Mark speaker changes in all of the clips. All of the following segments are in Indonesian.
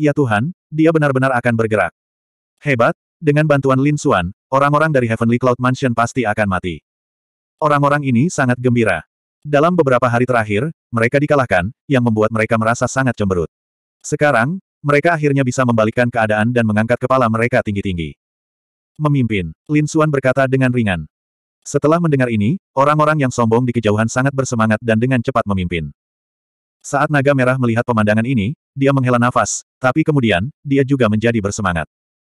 Speaker 1: Ya Tuhan, dia benar-benar akan bergerak. Hebat, dengan bantuan Lin Xuan, orang-orang dari Heavenly Cloud Mansion pasti akan mati. Orang-orang ini sangat gembira. Dalam beberapa hari terakhir, mereka dikalahkan, yang membuat mereka merasa sangat cemberut. Sekarang, mereka akhirnya bisa membalikkan keadaan dan mengangkat kepala mereka tinggi-tinggi. Memimpin, Lin Xuan berkata dengan ringan. Setelah mendengar ini, orang-orang yang sombong di kejauhan sangat bersemangat dan dengan cepat memimpin. Saat naga merah melihat pemandangan ini, dia menghela nafas, tapi kemudian, dia juga menjadi bersemangat.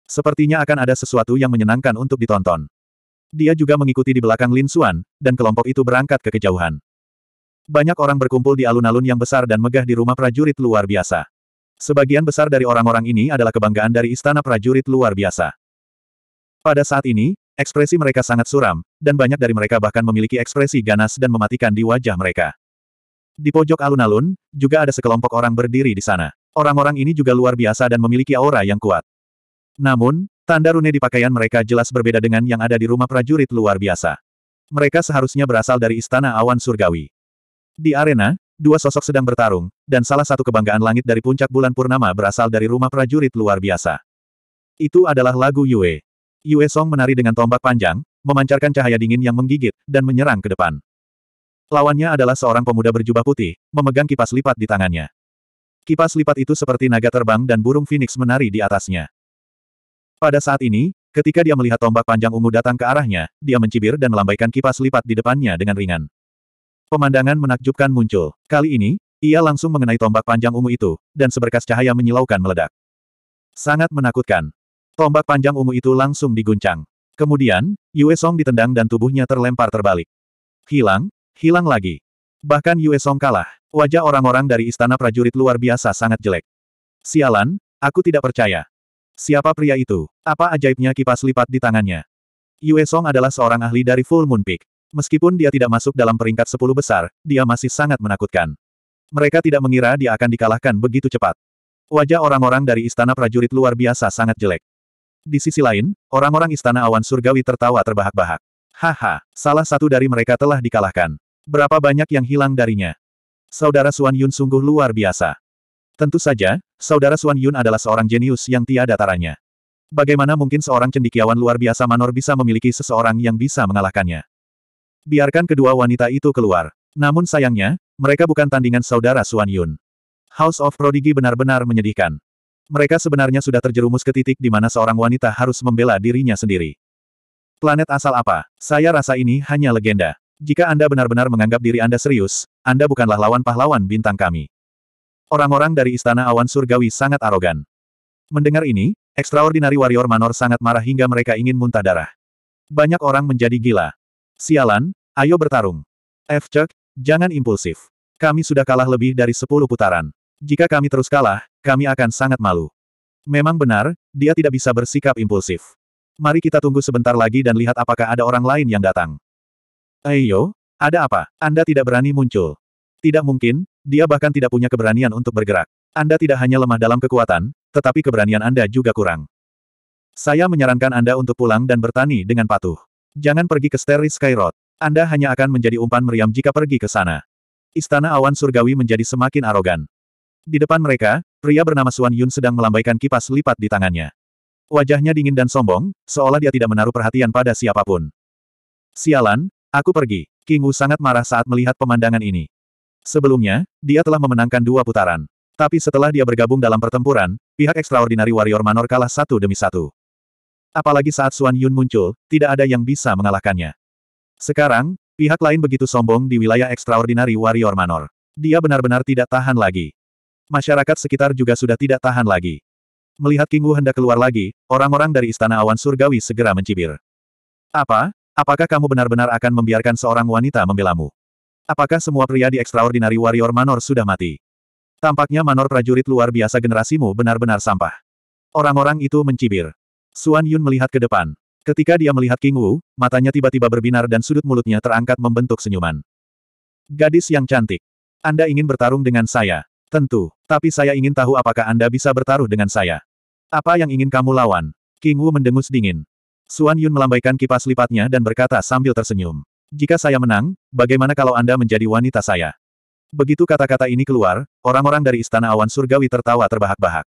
Speaker 1: Sepertinya akan ada sesuatu yang menyenangkan untuk ditonton. Dia juga mengikuti di belakang Lin Xuan, dan kelompok itu berangkat ke kejauhan. Banyak orang berkumpul di alun-alun yang besar dan megah di rumah prajurit luar biasa. Sebagian besar dari orang-orang ini adalah kebanggaan dari istana prajurit luar biasa. Pada saat ini, ekspresi mereka sangat suram, dan banyak dari mereka bahkan memiliki ekspresi ganas dan mematikan di wajah mereka. Di pojok alun-alun, juga ada sekelompok orang berdiri di sana. Orang-orang ini juga luar biasa dan memiliki aura yang kuat. Namun, tanda rune di pakaian mereka jelas berbeda dengan yang ada di rumah prajurit luar biasa. Mereka seharusnya berasal dari Istana Awan Surgawi. Di arena, dua sosok sedang bertarung, dan salah satu kebanggaan langit dari puncak bulan purnama berasal dari rumah prajurit luar biasa. Itu adalah lagu Yue. Yue Song menari dengan tombak panjang, memancarkan cahaya dingin yang menggigit, dan menyerang ke depan. Lawannya adalah seorang pemuda berjubah putih, memegang kipas lipat di tangannya. Kipas lipat itu seperti naga terbang dan burung phoenix menari di atasnya. Pada saat ini, ketika dia melihat tombak panjang ungu datang ke arahnya, dia mencibir dan melambaikan kipas lipat di depannya dengan ringan. Pemandangan menakjubkan muncul. Kali ini, ia langsung mengenai tombak panjang ungu itu, dan seberkas cahaya menyilaukan meledak. Sangat menakutkan. Tombak panjang ungu itu langsung diguncang. Kemudian, Yue Song ditendang dan tubuhnya terlempar terbalik. Hilang, Hilang lagi. Bahkan Yue Song kalah. Wajah orang-orang dari istana prajurit luar biasa sangat jelek. Sialan, aku tidak percaya. Siapa pria itu? Apa ajaibnya kipas lipat di tangannya? Yue Song adalah seorang ahli dari Full Moon Peak. Meskipun dia tidak masuk dalam peringkat 10 besar, dia masih sangat menakutkan. Mereka tidak mengira dia akan dikalahkan begitu cepat. Wajah orang-orang dari istana prajurit luar biasa sangat jelek. Di sisi lain, orang-orang istana awan surgawi tertawa terbahak-bahak. Haha, salah satu dari mereka telah dikalahkan. Berapa banyak yang hilang darinya? Saudara Suan Yun sungguh luar biasa. Tentu saja, saudara Suan Yun adalah seorang jenius yang tiada taranya. Bagaimana mungkin seorang cendikiawan luar biasa manor bisa memiliki seseorang yang bisa mengalahkannya? Biarkan kedua wanita itu keluar. Namun sayangnya, mereka bukan tandingan saudara Suan Yun. House of Prodigy benar-benar menyedihkan. Mereka sebenarnya sudah terjerumus ke titik di mana seorang wanita harus membela dirinya sendiri. Planet asal apa? Saya rasa ini hanya legenda. Jika Anda benar-benar menganggap diri Anda serius, Anda bukanlah lawan pahlawan bintang kami. Orang-orang dari Istana Awan Surgawi sangat arogan. Mendengar ini, Extraordinary Warrior Manor sangat marah hingga mereka ingin muntah darah. Banyak orang menjadi gila. Sialan, ayo bertarung. F. Chuck, jangan impulsif. Kami sudah kalah lebih dari 10 putaran. Jika kami terus kalah, kami akan sangat malu. Memang benar, dia tidak bisa bersikap impulsif. Mari kita tunggu sebentar lagi dan lihat apakah ada orang lain yang datang. Ayo, ada apa? Anda tidak berani muncul. Tidak mungkin, dia bahkan tidak punya keberanian untuk bergerak. Anda tidak hanya lemah dalam kekuatan, tetapi keberanian Anda juga kurang. Saya menyarankan Anda untuk pulang dan bertani dengan patuh. Jangan pergi ke Steris Skyrod. Anda hanya akan menjadi umpan meriam jika pergi ke sana. Istana awan surgawi menjadi semakin arogan. Di depan mereka, pria bernama Suan Yun sedang melambaikan kipas lipat di tangannya. Wajahnya dingin dan sombong, seolah dia tidak menaruh perhatian pada siapapun. Sialan, Aku pergi. King Wu sangat marah saat melihat pemandangan ini. Sebelumnya, dia telah memenangkan dua putaran. Tapi setelah dia bergabung dalam pertempuran, pihak Extraordinary Warrior Manor kalah satu demi satu. Apalagi saat Suan Yun muncul, tidak ada yang bisa mengalahkannya. Sekarang, pihak lain begitu sombong di wilayah Extraordinary Warrior Manor. Dia benar-benar tidak tahan lagi. Masyarakat sekitar juga sudah tidak tahan lagi. Melihat King Wu hendak keluar lagi, orang-orang dari Istana Awan Surgawi segera mencibir. Apa? Apakah kamu benar-benar akan membiarkan seorang wanita membelamu? Apakah semua pria di Extraordinary Warrior Manor sudah mati? Tampaknya Manor prajurit luar biasa generasimu benar-benar sampah. Orang-orang itu mencibir. Suan Yun melihat ke depan. Ketika dia melihat King Wu, matanya tiba-tiba berbinar dan sudut mulutnya terangkat membentuk senyuman. Gadis yang cantik. Anda ingin bertarung dengan saya? Tentu, tapi saya ingin tahu apakah Anda bisa bertaruh dengan saya. Apa yang ingin kamu lawan? King Wu mendengus dingin. Suan Yun melambaikan kipas lipatnya dan berkata sambil tersenyum. Jika saya menang, bagaimana kalau Anda menjadi wanita saya? Begitu kata-kata ini keluar, orang-orang dari Istana Awan Surgawi tertawa terbahak-bahak.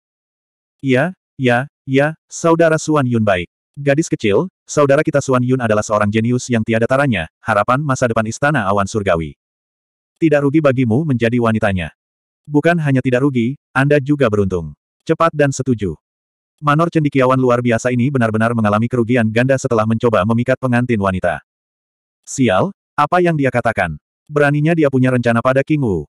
Speaker 1: "Ya, ya, ya, saudara Suan Yun baik. Gadis kecil, saudara kita Suan Yun adalah seorang jenius yang tiada taranya, harapan masa depan istana awan surgawi. Tidak rugi bagimu menjadi wanitanya. Bukan hanya tidak rugi, Anda juga beruntung. Cepat dan setuju. Manor cendikiawan luar biasa ini benar-benar mengalami kerugian ganda setelah mencoba memikat pengantin wanita. Sial, apa yang dia katakan? Beraninya dia punya rencana pada King Wu.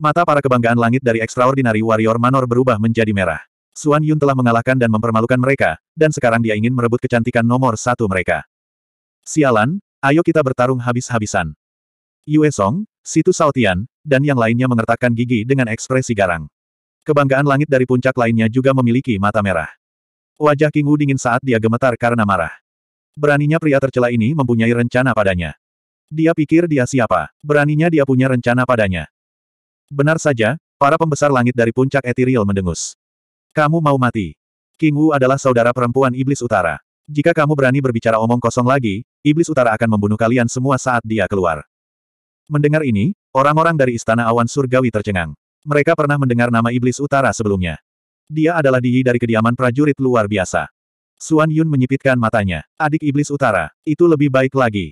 Speaker 1: Mata para kebanggaan langit dari Extraordinary Warrior Manor berubah menjadi merah. Suan Yun telah mengalahkan dan mempermalukan mereka, dan sekarang dia ingin merebut kecantikan nomor satu mereka. Sialan, ayo kita bertarung habis-habisan. Yue Song, Situ Saotian, dan yang lainnya mengertakkan gigi dengan ekspresi garang. Kebanggaan langit dari puncak lainnya juga memiliki mata merah. Wajah King Wu dingin saat dia gemetar karena marah. Beraninya pria tercela ini mempunyai rencana padanya. Dia pikir dia siapa, beraninya dia punya rencana padanya. Benar saja, para pembesar langit dari puncak etiril mendengus. Kamu mau mati. King Wu adalah saudara perempuan Iblis Utara. Jika kamu berani berbicara omong kosong lagi, Iblis Utara akan membunuh kalian semua saat dia keluar. Mendengar ini, orang-orang dari Istana Awan Surgawi tercengang. Mereka pernah mendengar nama Iblis Utara sebelumnya. Dia adalah Diyi dari kediaman prajurit luar biasa. Suan Yun menyipitkan matanya. Adik iblis utara, itu lebih baik lagi.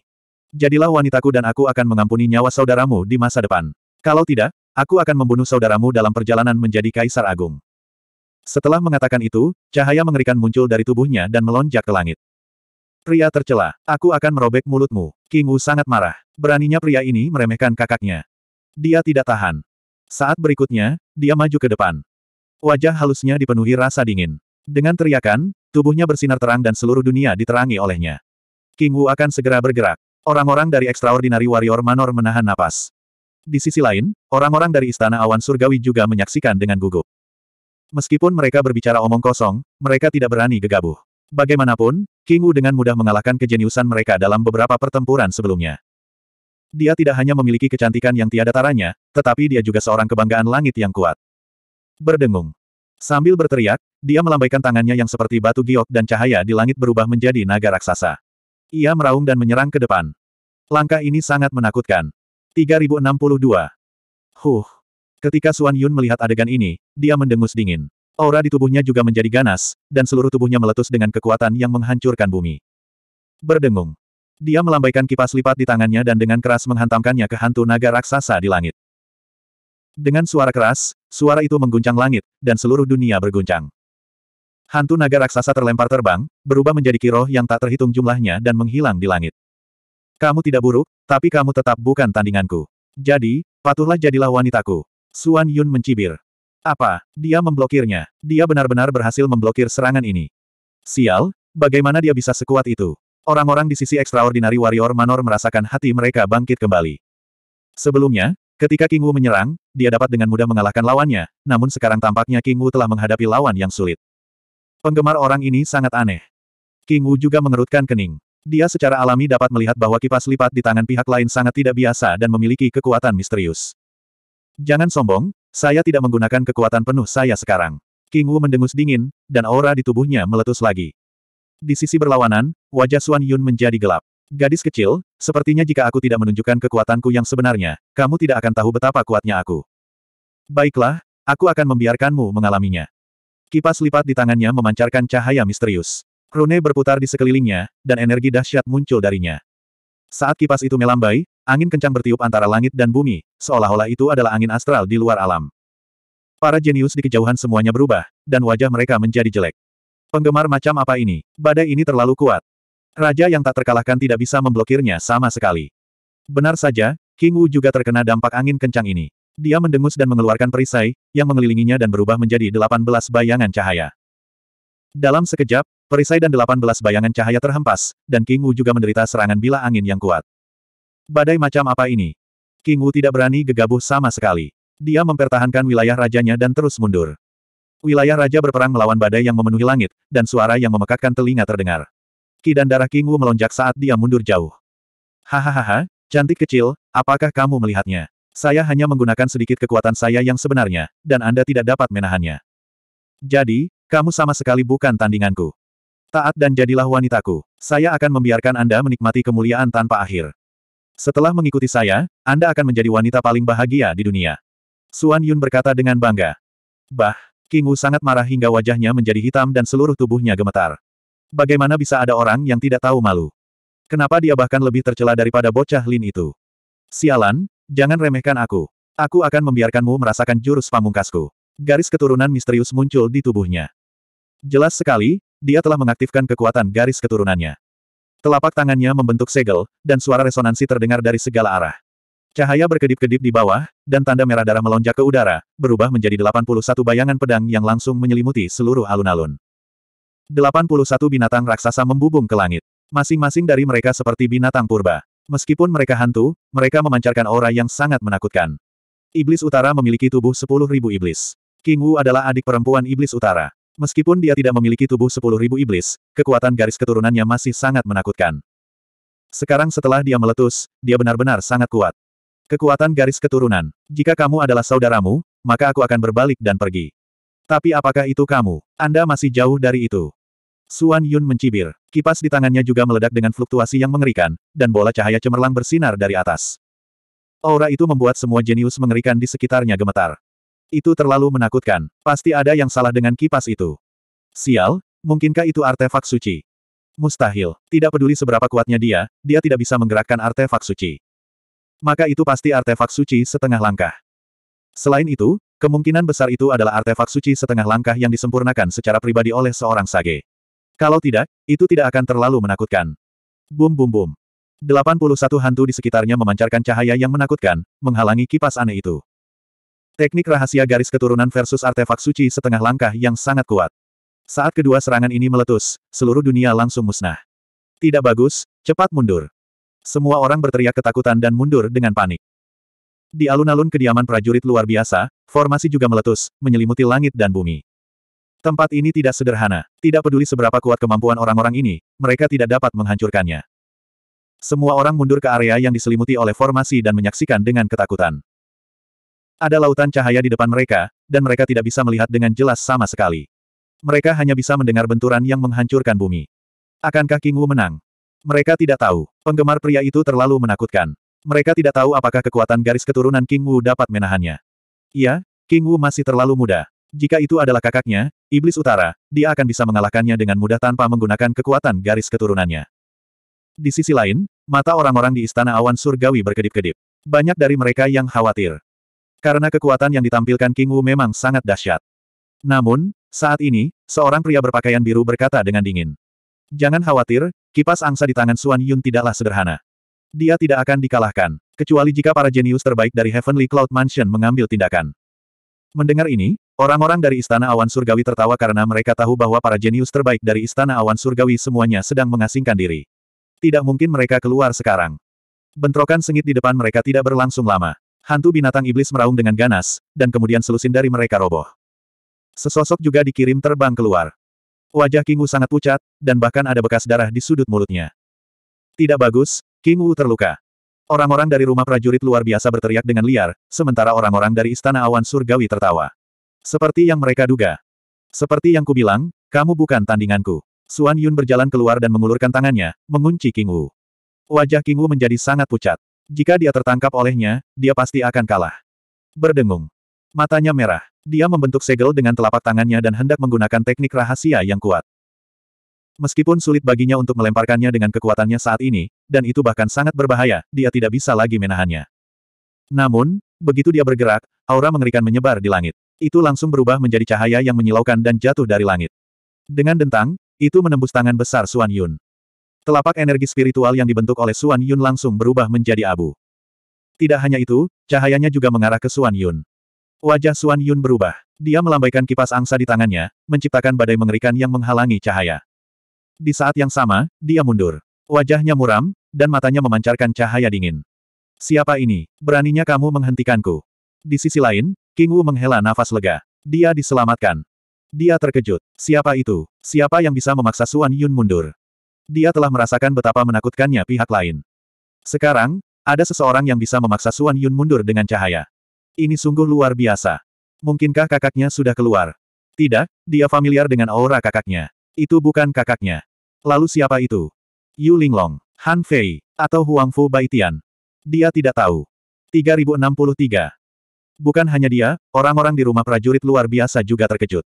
Speaker 1: Jadilah wanitaku dan aku akan mengampuni nyawa saudaramu di masa depan. Kalau tidak, aku akan membunuh saudaramu dalam perjalanan menjadi kaisar agung. Setelah mengatakan itu, cahaya mengerikan muncul dari tubuhnya dan melonjak ke langit. Pria tercela, aku akan merobek mulutmu. King Wu sangat marah. Beraninya pria ini meremehkan kakaknya. Dia tidak tahan. Saat berikutnya, dia maju ke depan. Wajah halusnya dipenuhi rasa dingin. Dengan teriakan, tubuhnya bersinar terang dan seluruh dunia diterangi olehnya. King Wu akan segera bergerak. Orang-orang dari Extraordinary Warrior Manor menahan napas. Di sisi lain, orang-orang dari Istana Awan Surgawi juga menyaksikan dengan gugup. Meskipun mereka berbicara omong kosong, mereka tidak berani gegabah. Bagaimanapun, King Wu dengan mudah mengalahkan kejeniusan mereka dalam beberapa pertempuran sebelumnya. Dia tidak hanya memiliki kecantikan yang tiada taranya, tetapi dia juga seorang kebanggaan langit yang kuat berdengung. Sambil berteriak, dia melambaikan tangannya yang seperti batu giok dan cahaya di langit berubah menjadi naga raksasa. Ia meraung dan menyerang ke depan. Langkah ini sangat menakutkan. 3062. Huh. Ketika Suan Yun melihat adegan ini, dia mendengus dingin. Aura di tubuhnya juga menjadi ganas, dan seluruh tubuhnya meletus dengan kekuatan yang menghancurkan bumi. Berdengung. Dia melambaikan kipas lipat di tangannya dan dengan keras menghantamkannya ke hantu naga raksasa di langit. Dengan suara keras, suara itu mengguncang langit, dan seluruh dunia berguncang. Hantu naga raksasa terlempar terbang, berubah menjadi kiroh yang tak terhitung jumlahnya dan menghilang di langit. Kamu tidak buruk, tapi kamu tetap bukan tandinganku. Jadi, patuhlah jadilah wanitaku. Suan Yun mencibir. Apa? Dia memblokirnya. Dia benar-benar berhasil memblokir serangan ini. Sial, bagaimana dia bisa sekuat itu? Orang-orang di sisi Extraordinary Warrior Manor merasakan hati mereka bangkit kembali. Sebelumnya, Ketika King Wu menyerang, dia dapat dengan mudah mengalahkan lawannya, namun sekarang tampaknya King Wu telah menghadapi lawan yang sulit. Penggemar orang ini sangat aneh. King Wu juga mengerutkan kening. Dia secara alami dapat melihat bahwa kipas lipat di tangan pihak lain sangat tidak biasa dan memiliki kekuatan misterius. Jangan sombong, saya tidak menggunakan kekuatan penuh saya sekarang. King Wu mendengus dingin, dan aura di tubuhnya meletus lagi. Di sisi berlawanan, wajah Suan Yun menjadi gelap. Gadis kecil, sepertinya jika aku tidak menunjukkan kekuatanku yang sebenarnya, kamu tidak akan tahu betapa kuatnya aku. Baiklah, aku akan membiarkanmu mengalaminya. Kipas lipat di tangannya memancarkan cahaya misterius. Rune berputar di sekelilingnya, dan energi dahsyat muncul darinya. Saat kipas itu melambai, angin kencang bertiup antara langit dan bumi, seolah-olah itu adalah angin astral di luar alam. Para jenius di kejauhan semuanya berubah, dan wajah mereka menjadi jelek. Penggemar macam apa ini? Badai ini terlalu kuat. Raja yang tak terkalahkan tidak bisa memblokirnya sama sekali. Benar saja, King Wu juga terkena dampak angin kencang ini. Dia mendengus dan mengeluarkan perisai, yang mengelilinginya dan berubah menjadi 18 bayangan cahaya. Dalam sekejap, perisai dan 18 bayangan cahaya terhempas, dan King Wu juga menderita serangan bila angin yang kuat. Badai macam apa ini? King Wu tidak berani gegabah sama sekali. Dia mempertahankan wilayah rajanya dan terus mundur. Wilayah raja berperang melawan badai yang memenuhi langit, dan suara yang memekakkan telinga terdengar. Ki dan darah King Wu melonjak saat dia mundur jauh. Hahaha, cantik kecil, apakah kamu melihatnya? Saya hanya menggunakan sedikit kekuatan saya yang sebenarnya, dan Anda tidak dapat menahannya. Jadi, kamu sama sekali bukan tandinganku. Taat dan jadilah wanitaku. Saya akan membiarkan Anda menikmati kemuliaan tanpa akhir. Setelah mengikuti saya, Anda akan menjadi wanita paling bahagia di dunia. Suan Yun berkata dengan bangga. Bah, King Wu sangat marah hingga wajahnya menjadi hitam dan seluruh tubuhnya gemetar. Bagaimana bisa ada orang yang tidak tahu malu? Kenapa dia bahkan lebih tercela daripada bocah Lin itu? Sialan, jangan remehkan aku. Aku akan membiarkanmu merasakan jurus pamungkasku. Garis keturunan misterius muncul di tubuhnya. Jelas sekali, dia telah mengaktifkan kekuatan garis keturunannya. Telapak tangannya membentuk segel, dan suara resonansi terdengar dari segala arah. Cahaya berkedip-kedip di bawah, dan tanda merah darah melonjak ke udara, berubah menjadi 81 bayangan pedang yang langsung menyelimuti seluruh alun-alun. 81 binatang raksasa membubung ke langit. Masing-masing dari mereka seperti binatang purba. Meskipun mereka hantu, mereka memancarkan aura yang sangat menakutkan. Iblis Utara memiliki tubuh 10.000 iblis. King Wu adalah adik perempuan Iblis Utara. Meskipun dia tidak memiliki tubuh 10.000 iblis, kekuatan garis keturunannya masih sangat menakutkan. Sekarang setelah dia meletus, dia benar-benar sangat kuat. Kekuatan garis keturunan. Jika kamu adalah saudaramu, maka aku akan berbalik dan pergi. Tapi apakah itu kamu? Anda masih jauh dari itu. Suan Yun mencibir. Kipas di tangannya juga meledak dengan fluktuasi yang mengerikan, dan bola cahaya cemerlang bersinar dari atas. Aura itu membuat semua jenius mengerikan di sekitarnya gemetar. Itu terlalu menakutkan. Pasti ada yang salah dengan kipas itu. Sial, mungkinkah itu artefak suci? Mustahil. Tidak peduli seberapa kuatnya dia, dia tidak bisa menggerakkan artefak suci. Maka itu pasti artefak suci setengah langkah. Selain itu, kemungkinan besar itu adalah artefak suci setengah langkah yang disempurnakan secara pribadi oleh seorang sage. Kalau tidak, itu tidak akan terlalu menakutkan. Bum bum bum. 81 hantu di sekitarnya memancarkan cahaya yang menakutkan, menghalangi kipas aneh itu. Teknik rahasia garis keturunan versus artefak suci setengah langkah yang sangat kuat. Saat kedua serangan ini meletus, seluruh dunia langsung musnah. Tidak bagus, cepat mundur. Semua orang berteriak ketakutan dan mundur dengan panik. Di alun-alun kediaman prajurit luar biasa, formasi juga meletus, menyelimuti langit dan bumi. Tempat ini tidak sederhana. Tidak peduli seberapa kuat kemampuan orang-orang ini, mereka tidak dapat menghancurkannya. Semua orang mundur ke area yang diselimuti oleh formasi dan menyaksikan dengan ketakutan. Ada lautan cahaya di depan mereka, dan mereka tidak bisa melihat dengan jelas sama sekali. Mereka hanya bisa mendengar benturan yang menghancurkan bumi. Akankah King Wu menang? Mereka tidak tahu. Penggemar pria itu terlalu menakutkan. Mereka tidak tahu apakah kekuatan garis keturunan King Wu dapat menahannya. Iya, King Wu masih terlalu muda. Jika itu adalah kakaknya, Iblis Utara, dia akan bisa mengalahkannya dengan mudah tanpa menggunakan kekuatan garis keturunannya. Di sisi lain, mata orang-orang di Istana Awan Surgawi berkedip-kedip. Banyak dari mereka yang khawatir. Karena kekuatan yang ditampilkan King Wu memang sangat dahsyat. Namun, saat ini, seorang pria berpakaian biru berkata dengan dingin. Jangan khawatir, kipas angsa di tangan Suan Yun tidaklah sederhana. Dia tidak akan dikalahkan, kecuali jika para jenius terbaik dari Heavenly Cloud Mansion mengambil tindakan. Mendengar ini, Orang-orang dari Istana Awan Surgawi tertawa karena mereka tahu bahwa para jenius terbaik dari Istana Awan Surgawi semuanya sedang mengasingkan diri. Tidak mungkin mereka keluar sekarang. Bentrokan sengit di depan mereka tidak berlangsung lama. Hantu binatang iblis meraung dengan ganas, dan kemudian selusin dari mereka roboh. Sesosok juga dikirim terbang keluar. Wajah King Wu sangat pucat, dan bahkan ada bekas darah di sudut mulutnya. Tidak bagus, King Wu terluka. Orang-orang dari rumah prajurit luar biasa berteriak dengan liar, sementara orang-orang dari Istana Awan Surgawi tertawa. Seperti yang mereka duga. Seperti yang kubilang, kamu bukan tandinganku. Suan Yun berjalan keluar dan mengulurkan tangannya, mengunci King Wu. Wajah King Wu menjadi sangat pucat. Jika dia tertangkap olehnya, dia pasti akan kalah. Berdengung. Matanya merah. Dia membentuk segel dengan telapak tangannya dan hendak menggunakan teknik rahasia yang kuat. Meskipun sulit baginya untuk melemparkannya dengan kekuatannya saat ini, dan itu bahkan sangat berbahaya, dia tidak bisa lagi menahannya. Namun, begitu dia bergerak, aura mengerikan menyebar di langit itu langsung berubah menjadi cahaya yang menyilaukan dan jatuh dari langit. Dengan dentang, itu menembus tangan besar Suan Yun. Telapak energi spiritual yang dibentuk oleh Suan Yun langsung berubah menjadi abu. Tidak hanya itu, cahayanya juga mengarah ke Suan Yun. Wajah Suan Yun berubah. Dia melambaikan kipas angsa di tangannya, menciptakan badai mengerikan yang menghalangi cahaya. Di saat yang sama, dia mundur. Wajahnya muram, dan matanya memancarkan cahaya dingin. Siapa ini? Beraninya kamu menghentikanku. Di sisi lain, King Wu menghela nafas lega. Dia diselamatkan. Dia terkejut. Siapa itu? Siapa yang bisa memaksa Suan Yun mundur? Dia telah merasakan betapa menakutkannya pihak lain. Sekarang, ada seseorang yang bisa memaksa Suan Yun mundur dengan cahaya. Ini sungguh luar biasa. Mungkinkah kakaknya sudah keluar? Tidak, dia familiar dengan aura kakaknya. Itu bukan kakaknya. Lalu siapa itu? Yu Linglong, Han Fei, atau Huang Fu Baitian. Dia tidak tahu. 3063. Bukan hanya dia, orang-orang di rumah prajurit luar biasa juga terkejut.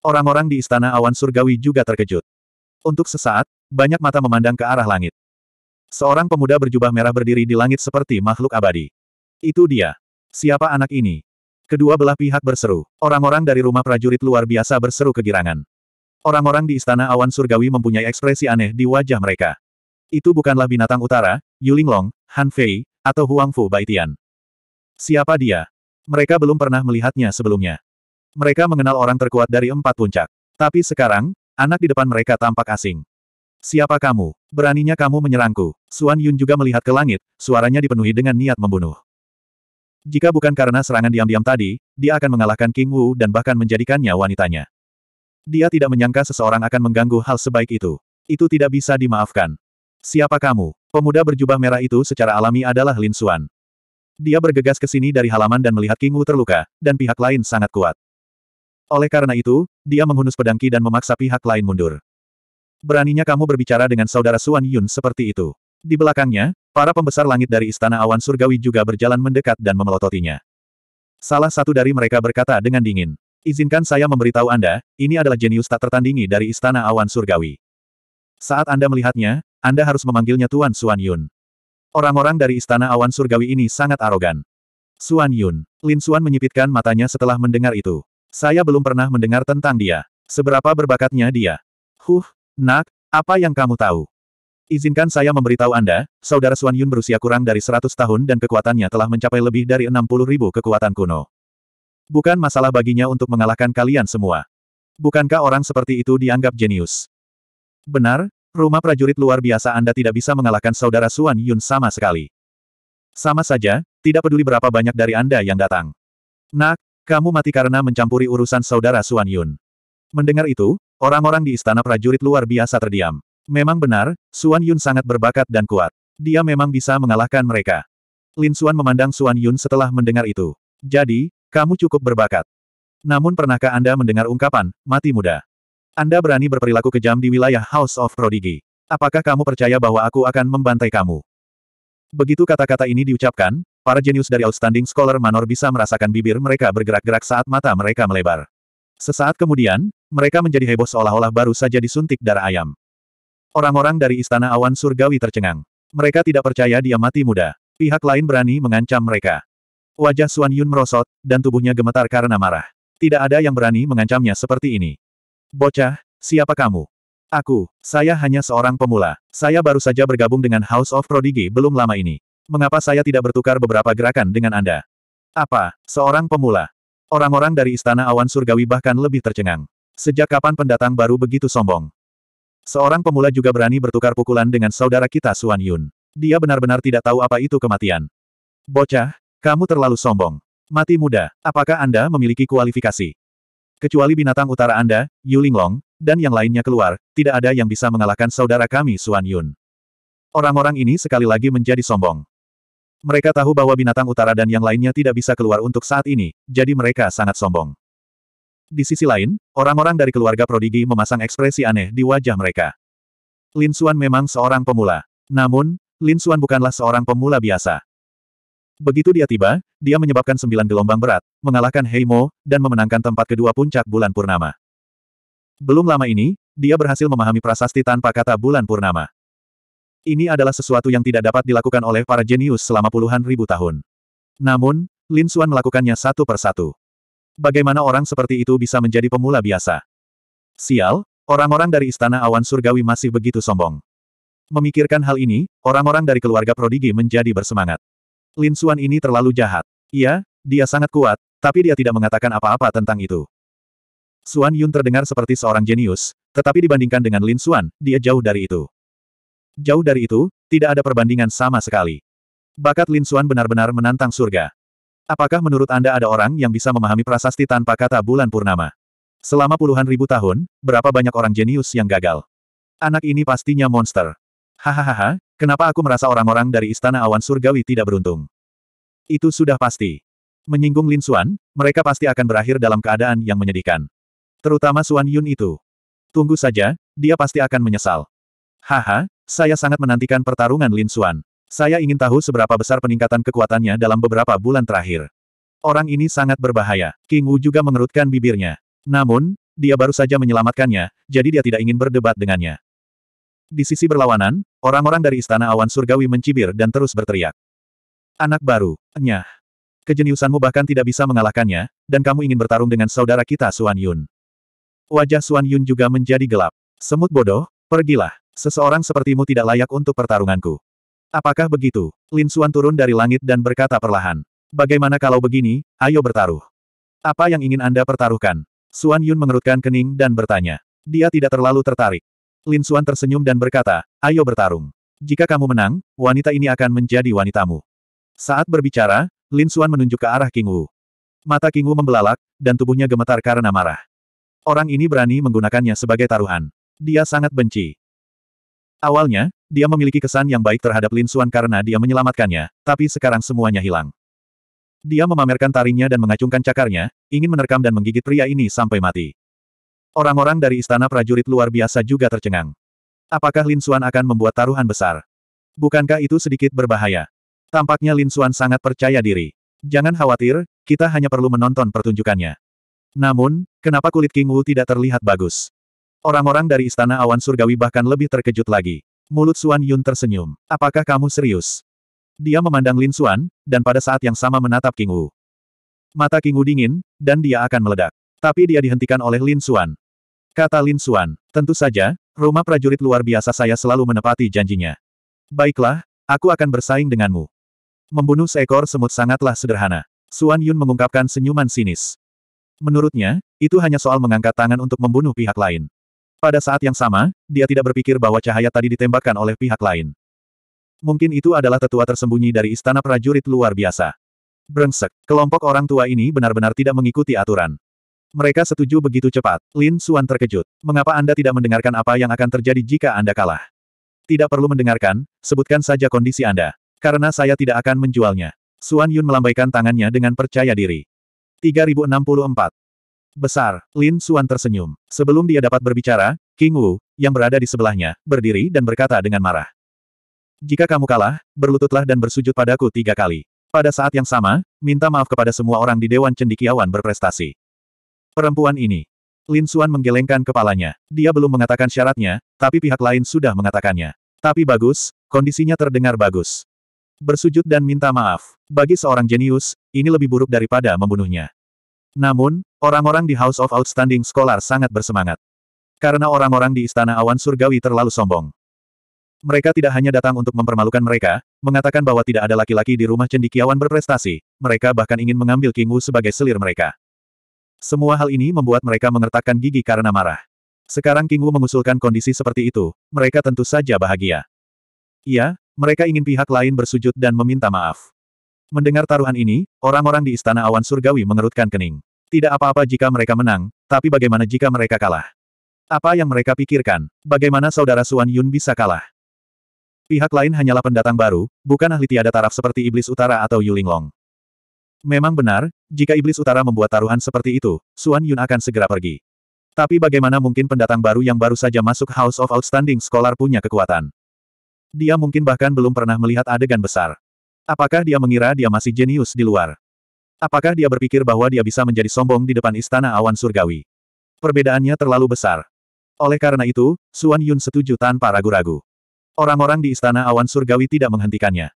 Speaker 1: Orang-orang di istana awan surgawi juga terkejut. Untuk sesaat, banyak mata memandang ke arah langit. Seorang pemuda berjubah merah berdiri di langit seperti makhluk abadi. Itu dia. Siapa anak ini? Kedua belah pihak berseru. Orang-orang dari rumah prajurit luar biasa berseru kegirangan. Orang-orang di istana awan surgawi mempunyai ekspresi aneh di wajah mereka. Itu bukanlah binatang utara, Yulinglong, Han Fei, atau Huang Fu Baitian. Siapa dia? Mereka belum pernah melihatnya sebelumnya. Mereka mengenal orang terkuat dari empat puncak. Tapi sekarang, anak di depan mereka tampak asing. Siapa kamu? Beraninya kamu menyerangku. Suan Yun juga melihat ke langit, suaranya dipenuhi dengan niat membunuh. Jika bukan karena serangan diam-diam tadi, dia akan mengalahkan King Wu dan bahkan menjadikannya wanitanya. Dia tidak menyangka seseorang akan mengganggu hal sebaik itu. Itu tidak bisa dimaafkan. Siapa kamu? Pemuda berjubah merah itu secara alami adalah Lin Suan. Dia bergegas ke sini dari halaman dan melihat King Wu terluka, dan pihak lain sangat kuat. Oleh karena itu, dia menghunus pedangki dan memaksa pihak lain mundur. Beraninya kamu berbicara dengan saudara Suan Yun seperti itu. Di belakangnya, para pembesar langit dari Istana Awan Surgawi juga berjalan mendekat dan memelototinya. Salah satu dari mereka berkata dengan dingin, Izinkan saya memberitahu Anda, ini adalah jenius tak tertandingi dari Istana Awan Surgawi. Saat Anda melihatnya, Anda harus memanggilnya Tuan Suan Yun. Orang-orang dari Istana Awan Surgawi ini sangat arogan. Suan Yun. Lin Suan menyipitkan matanya setelah mendengar itu. Saya belum pernah mendengar tentang dia. Seberapa berbakatnya dia. Huh, nak, apa yang kamu tahu? Izinkan saya memberitahu Anda, saudara Suan Yun berusia kurang dari 100 tahun dan kekuatannya telah mencapai lebih dari 60 ribu kekuatan kuno. Bukan masalah baginya untuk mengalahkan kalian semua. Bukankah orang seperti itu dianggap jenius? Benar, Rumah prajurit luar biasa Anda tidak bisa mengalahkan saudara Suan Yun sama sekali. Sama saja, tidak peduli berapa banyak dari Anda yang datang. Nak, kamu mati karena mencampuri urusan saudara Suan Yun. Mendengar itu, orang-orang di istana prajurit luar biasa terdiam. Memang benar, Suan Yun sangat berbakat dan kuat. Dia memang bisa mengalahkan mereka. Lin Suan memandang Suan Yun setelah mendengar itu. Jadi, kamu cukup berbakat. Namun pernahkah Anda mendengar ungkapan, mati muda? Anda berani berperilaku kejam di wilayah House of Prodigy. Apakah kamu percaya bahwa aku akan membantai kamu? Begitu kata-kata ini diucapkan, para jenius dari Outstanding Scholar Manor bisa merasakan bibir mereka bergerak-gerak saat mata mereka melebar. Sesaat kemudian, mereka menjadi heboh seolah-olah baru saja disuntik darah ayam. Orang-orang dari Istana Awan Surgawi tercengang. Mereka tidak percaya dia mati muda. Pihak lain berani mengancam mereka. Wajah Suan Yun merosot, dan tubuhnya gemetar karena marah. Tidak ada yang berani mengancamnya seperti ini. Bocah, siapa kamu? Aku, saya hanya seorang pemula. Saya baru saja bergabung dengan House of Prodigy belum lama ini. Mengapa saya tidak bertukar beberapa gerakan dengan Anda? Apa, seorang pemula? Orang-orang dari Istana Awan Surgawi bahkan lebih tercengang. Sejak kapan pendatang baru begitu sombong? Seorang pemula juga berani bertukar pukulan dengan saudara kita Suan Yun. Dia benar-benar tidak tahu apa itu kematian. Bocah, kamu terlalu sombong. Mati muda, apakah Anda memiliki kualifikasi? Kecuali binatang utara Anda, Yu Linglong, dan yang lainnya keluar, tidak ada yang bisa mengalahkan saudara kami Suan Yun. Orang-orang ini sekali lagi menjadi sombong. Mereka tahu bahwa binatang utara dan yang lainnya tidak bisa keluar untuk saat ini, jadi mereka sangat sombong. Di sisi lain, orang-orang dari keluarga prodigi memasang ekspresi aneh di wajah mereka. Lin Suan memang seorang pemula. Namun, Lin Suan bukanlah seorang pemula biasa. Begitu dia tiba, dia menyebabkan sembilan gelombang berat, mengalahkan Heimo, dan memenangkan tempat kedua puncak bulan purnama. Belum lama ini, dia berhasil memahami prasasti tanpa kata bulan purnama. Ini adalah sesuatu yang tidak dapat dilakukan oleh para jenius selama puluhan ribu tahun. Namun, Lin Xuan melakukannya satu persatu. Bagaimana orang seperti itu bisa menjadi pemula biasa? Sial, orang-orang dari Istana Awan Surgawi masih begitu sombong. Memikirkan hal ini, orang-orang dari keluarga Prodigi menjadi bersemangat. Lin Suan ini terlalu jahat. Iya, dia sangat kuat, tapi dia tidak mengatakan apa-apa tentang itu. Suan Yun terdengar seperti seorang jenius, tetapi dibandingkan dengan Lin Suan, dia jauh dari itu. Jauh dari itu, tidak ada perbandingan sama sekali. Bakat Lin Suan benar-benar menantang surga. Apakah menurut Anda ada orang yang bisa memahami prasasti tanpa kata bulan purnama? Selama puluhan ribu tahun, berapa banyak orang jenius yang gagal? Anak ini pastinya monster. Hahaha, Kenapa aku merasa orang-orang dari Istana Awan Surgawi tidak beruntung? Itu sudah pasti. Menyinggung Lin Xuan, mereka pasti akan berakhir dalam keadaan yang menyedihkan. Terutama Xuan Yun itu. Tunggu saja, dia pasti akan menyesal. Haha, saya sangat menantikan pertarungan Lin Xuan. Saya ingin tahu seberapa besar peningkatan kekuatannya dalam beberapa bulan terakhir. Orang ini sangat berbahaya. King Wu juga mengerutkan bibirnya. Namun, dia baru saja menyelamatkannya, jadi dia tidak ingin berdebat dengannya. Di sisi berlawanan, orang-orang dari Istana Awan Surgawi mencibir dan terus berteriak. Anak baru, enyah. Kejeniusanmu bahkan tidak bisa mengalahkannya, dan kamu ingin bertarung dengan saudara kita Suan Yun. Wajah Suan Yun juga menjadi gelap. Semut bodoh, pergilah. Seseorang sepertimu tidak layak untuk pertarunganku. Apakah begitu? Lin Suan turun dari langit dan berkata perlahan. Bagaimana kalau begini, ayo bertaruh. Apa yang ingin Anda pertaruhkan? Suan Yun mengerutkan kening dan bertanya. Dia tidak terlalu tertarik. Lin Suan tersenyum dan berkata, ayo bertarung. Jika kamu menang, wanita ini akan menjadi wanitamu. Saat berbicara, Lin Suan menunjuk ke arah King Wu. Mata King Wu membelalak, dan tubuhnya gemetar karena marah. Orang ini berani menggunakannya sebagai taruhan. Dia sangat benci. Awalnya, dia memiliki kesan yang baik terhadap Lin Suan karena dia menyelamatkannya, tapi sekarang semuanya hilang. Dia memamerkan taringnya dan mengacungkan cakarnya, ingin menerkam dan menggigit pria ini sampai mati. Orang-orang dari istana prajurit luar biasa juga tercengang. Apakah Lin Xuan akan membuat taruhan besar? Bukankah itu sedikit berbahaya? Tampaknya Lin Xuan sangat percaya diri. Jangan khawatir, kita hanya perlu menonton pertunjukannya. Namun, kenapa kulit King Wu tidak terlihat bagus? Orang-orang dari Istana Awan Surgawi bahkan lebih terkejut lagi. Mulut Xuan Yun tersenyum. Apakah kamu serius? Dia memandang Lin Xuan, dan pada saat yang sama menatap King Wu. Mata King Wu dingin, dan dia akan meledak. Tapi dia dihentikan oleh Lin Xuan. Kata Lin Xuan. Tentu saja, rumah prajurit luar biasa saya selalu menepati janjinya. Baiklah, aku akan bersaing denganmu. Membunuh seekor semut sangatlah sederhana. Suan Yun mengungkapkan senyuman sinis. Menurutnya, itu hanya soal mengangkat tangan untuk membunuh pihak lain. Pada saat yang sama, dia tidak berpikir bahwa cahaya tadi ditembakkan oleh pihak lain. Mungkin itu adalah tetua tersembunyi dari istana prajurit luar biasa. Brengsek, kelompok orang tua ini benar-benar tidak mengikuti aturan. Mereka setuju begitu cepat. Lin Suan terkejut. Mengapa Anda tidak mendengarkan apa yang akan terjadi jika Anda kalah? Tidak perlu mendengarkan, sebutkan saja kondisi Anda. Karena saya tidak akan menjualnya. Suan Yun melambaikan tangannya dengan percaya diri. 3064. Besar, Lin Suan tersenyum. Sebelum dia dapat berbicara, King Wu, yang berada di sebelahnya, berdiri dan berkata dengan marah. Jika kamu kalah, berlututlah dan bersujud padaku tiga kali. Pada saat yang sama, minta maaf kepada semua orang di Dewan Cendikiawan berprestasi. Perempuan ini. Lin Suan menggelengkan kepalanya. Dia belum mengatakan syaratnya, tapi pihak lain sudah mengatakannya. Tapi bagus, kondisinya terdengar bagus. Bersujud dan minta maaf. Bagi seorang jenius, ini lebih buruk daripada membunuhnya. Namun, orang-orang di House of Outstanding Scholar sangat bersemangat. Karena orang-orang di Istana Awan Surgawi terlalu sombong. Mereka tidak hanya datang untuk mempermalukan mereka, mengatakan bahwa tidak ada laki-laki di rumah cendikiawan berprestasi, mereka bahkan ingin mengambil King Wu sebagai selir mereka. Semua hal ini membuat mereka mengertakkan gigi karena marah. Sekarang King Wu mengusulkan kondisi seperti itu, mereka tentu saja bahagia. Iya, mereka ingin pihak lain bersujud dan meminta maaf. Mendengar taruhan ini, orang-orang di Istana Awan Surgawi mengerutkan kening. Tidak apa-apa jika mereka menang, tapi bagaimana jika mereka kalah? Apa yang mereka pikirkan? Bagaimana saudara Suan Yun bisa kalah? Pihak lain hanyalah pendatang baru, bukan ahli tiada taraf seperti Iblis Utara atau Yulinglong. Memang benar, jika Iblis Utara membuat taruhan seperti itu, Suan Yun akan segera pergi. Tapi bagaimana mungkin pendatang baru yang baru saja masuk House of Outstanding Scholar punya kekuatan? Dia mungkin bahkan belum pernah melihat adegan besar. Apakah dia mengira dia masih jenius di luar? Apakah dia berpikir bahwa dia bisa menjadi sombong di depan istana awan surgawi? Perbedaannya terlalu besar. Oleh karena itu, Suan Yun setuju tanpa ragu-ragu. Orang-orang di istana awan surgawi tidak menghentikannya.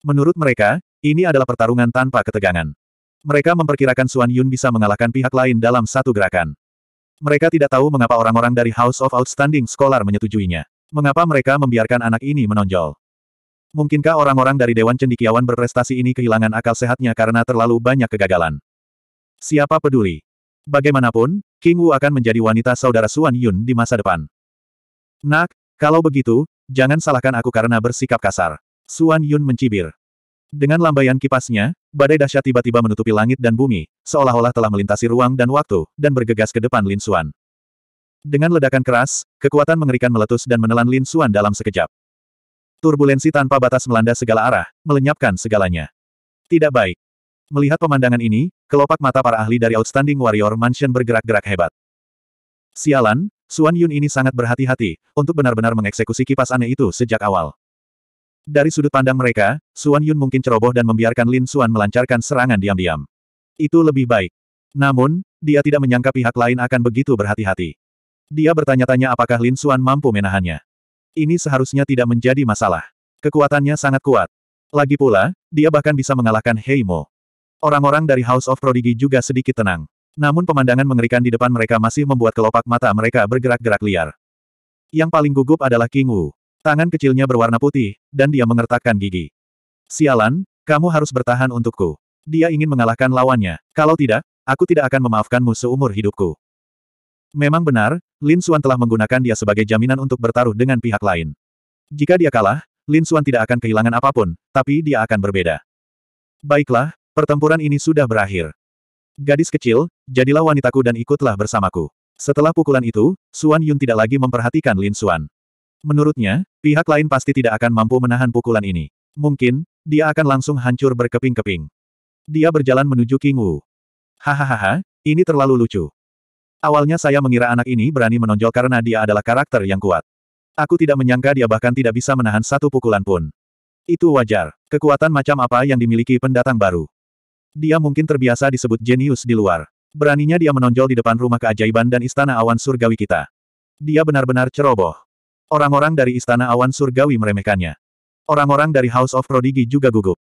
Speaker 1: Menurut mereka, ini adalah pertarungan tanpa ketegangan. Mereka memperkirakan Suan Yun bisa mengalahkan pihak lain dalam satu gerakan. Mereka tidak tahu mengapa orang-orang dari House of Outstanding Scholar menyetujuinya. Mengapa mereka membiarkan anak ini menonjol? Mungkinkah orang-orang dari Dewan Cendikiawan berprestasi ini kehilangan akal sehatnya karena terlalu banyak kegagalan? Siapa peduli? Bagaimanapun, King Wu akan menjadi wanita saudara Suan Yun di masa depan. Nak, kalau begitu, jangan salahkan aku karena bersikap kasar. Suan Yun mencibir. Dengan lambaian kipasnya, badai dahsyat tiba-tiba menutupi langit dan bumi, seolah-olah telah melintasi ruang dan waktu, dan bergegas ke depan Lin Xuan. Dengan ledakan keras, kekuatan mengerikan meletus dan menelan Lin Xuan dalam sekejap. Turbulensi tanpa batas melanda segala arah, melenyapkan segalanya. Tidak baik. Melihat pemandangan ini, kelopak mata para ahli dari Outstanding Warrior Mansion bergerak-gerak hebat. Sialan, Xuan Yun ini sangat berhati-hati, untuk benar-benar mengeksekusi kipas aneh itu sejak awal. Dari sudut pandang mereka, Suan Yun mungkin ceroboh dan membiarkan Lin Suan melancarkan serangan diam-diam. Itu lebih baik. Namun, dia tidak menyangka pihak lain akan begitu berhati-hati. Dia bertanya-tanya apakah Lin Suan mampu menahannya. Ini seharusnya tidak menjadi masalah. Kekuatannya sangat kuat. Lagi pula, dia bahkan bisa mengalahkan Heimo. Orang-orang dari House of Prodigy juga sedikit tenang. Namun pemandangan mengerikan di depan mereka masih membuat kelopak mata mereka bergerak-gerak liar. Yang paling gugup adalah King Wu. Tangan kecilnya berwarna putih, dan dia mengertakkan gigi. Sialan, kamu harus bertahan untukku. Dia ingin mengalahkan lawannya. Kalau tidak, aku tidak akan memaafkanmu seumur hidupku. Memang benar, Lin Xuan telah menggunakan dia sebagai jaminan untuk bertaruh dengan pihak lain. Jika dia kalah, Lin Xuan tidak akan kehilangan apapun, tapi dia akan berbeda. Baiklah, pertempuran ini sudah berakhir. Gadis kecil, jadilah wanitaku dan ikutlah bersamaku. Setelah pukulan itu, Xuan Yun tidak lagi memperhatikan Lin Xuan. Menurutnya, pihak lain pasti tidak akan mampu menahan pukulan ini. Mungkin, dia akan langsung hancur berkeping-keping. Dia berjalan menuju King Wu. Hahaha, ini terlalu lucu. Awalnya saya mengira anak ini berani menonjol karena dia adalah karakter yang kuat. Aku tidak menyangka dia bahkan tidak bisa menahan satu pukulan pun. Itu wajar. Kekuatan macam apa yang dimiliki pendatang baru? Dia mungkin terbiasa disebut jenius di luar. Beraninya dia menonjol di depan rumah keajaiban dan istana awan surgawi kita. Dia benar-benar ceroboh. Orang-orang dari Istana Awan Surgawi meremehkannya. Orang-orang dari House of Prodigy juga gugup.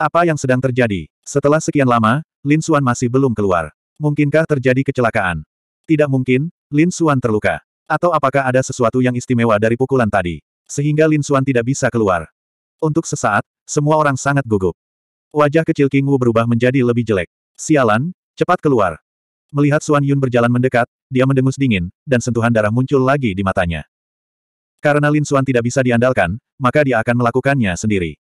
Speaker 1: Apa yang sedang terjadi? Setelah sekian lama, Lin Xuan masih belum keluar. Mungkinkah terjadi kecelakaan? Tidak mungkin, Lin Xuan terluka. Atau apakah ada sesuatu yang istimewa dari pukulan tadi? Sehingga Lin Xuan tidak bisa keluar. Untuk sesaat, semua orang sangat gugup. Wajah kecil King Wu berubah menjadi lebih jelek. Sialan, cepat keluar. Melihat Xuan Yun berjalan mendekat, dia mendengus dingin, dan sentuhan darah muncul lagi di matanya. Karena Lin Suan tidak bisa diandalkan, maka dia akan melakukannya sendiri.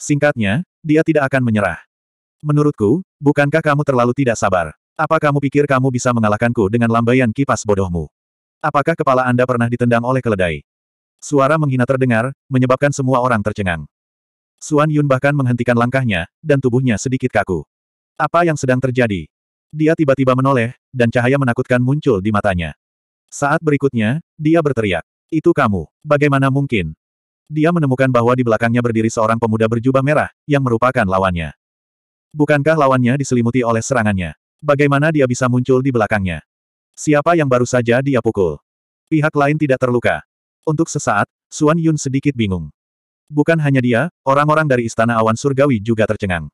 Speaker 1: Singkatnya, dia tidak akan menyerah. Menurutku, bukankah kamu terlalu tidak sabar? Apa kamu pikir kamu bisa mengalahkanku dengan lambaian kipas bodohmu? Apakah kepala Anda pernah ditendang oleh keledai? Suara menghina terdengar, menyebabkan semua orang tercengang. Suan Yun bahkan menghentikan langkahnya, dan tubuhnya sedikit kaku. Apa yang sedang terjadi? Dia tiba-tiba menoleh, dan cahaya menakutkan muncul di matanya. Saat berikutnya, dia berteriak. Itu kamu. Bagaimana mungkin? Dia menemukan bahwa di belakangnya berdiri seorang pemuda berjubah merah, yang merupakan lawannya. Bukankah lawannya diselimuti oleh serangannya? Bagaimana dia bisa muncul di belakangnya? Siapa yang baru saja dia pukul? Pihak lain tidak terluka. Untuk sesaat, Suan Yun sedikit bingung. Bukan hanya dia, orang-orang dari Istana Awan Surgawi juga tercengang.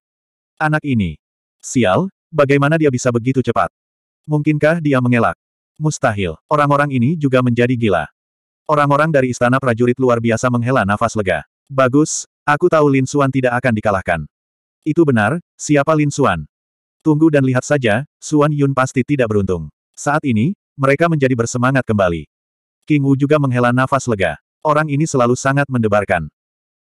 Speaker 1: Anak ini. Sial, bagaimana dia bisa begitu cepat? Mungkinkah dia mengelak? Mustahil, orang-orang ini juga menjadi gila. Orang-orang dari istana prajurit luar biasa menghela nafas lega. Bagus, aku tahu Lin Xuan tidak akan dikalahkan. Itu benar, siapa Lin Xuan? Tunggu dan lihat saja, Xuan Yun pasti tidak beruntung. Saat ini, mereka menjadi bersemangat kembali. King Wu juga menghela nafas lega. Orang ini selalu sangat mendebarkan.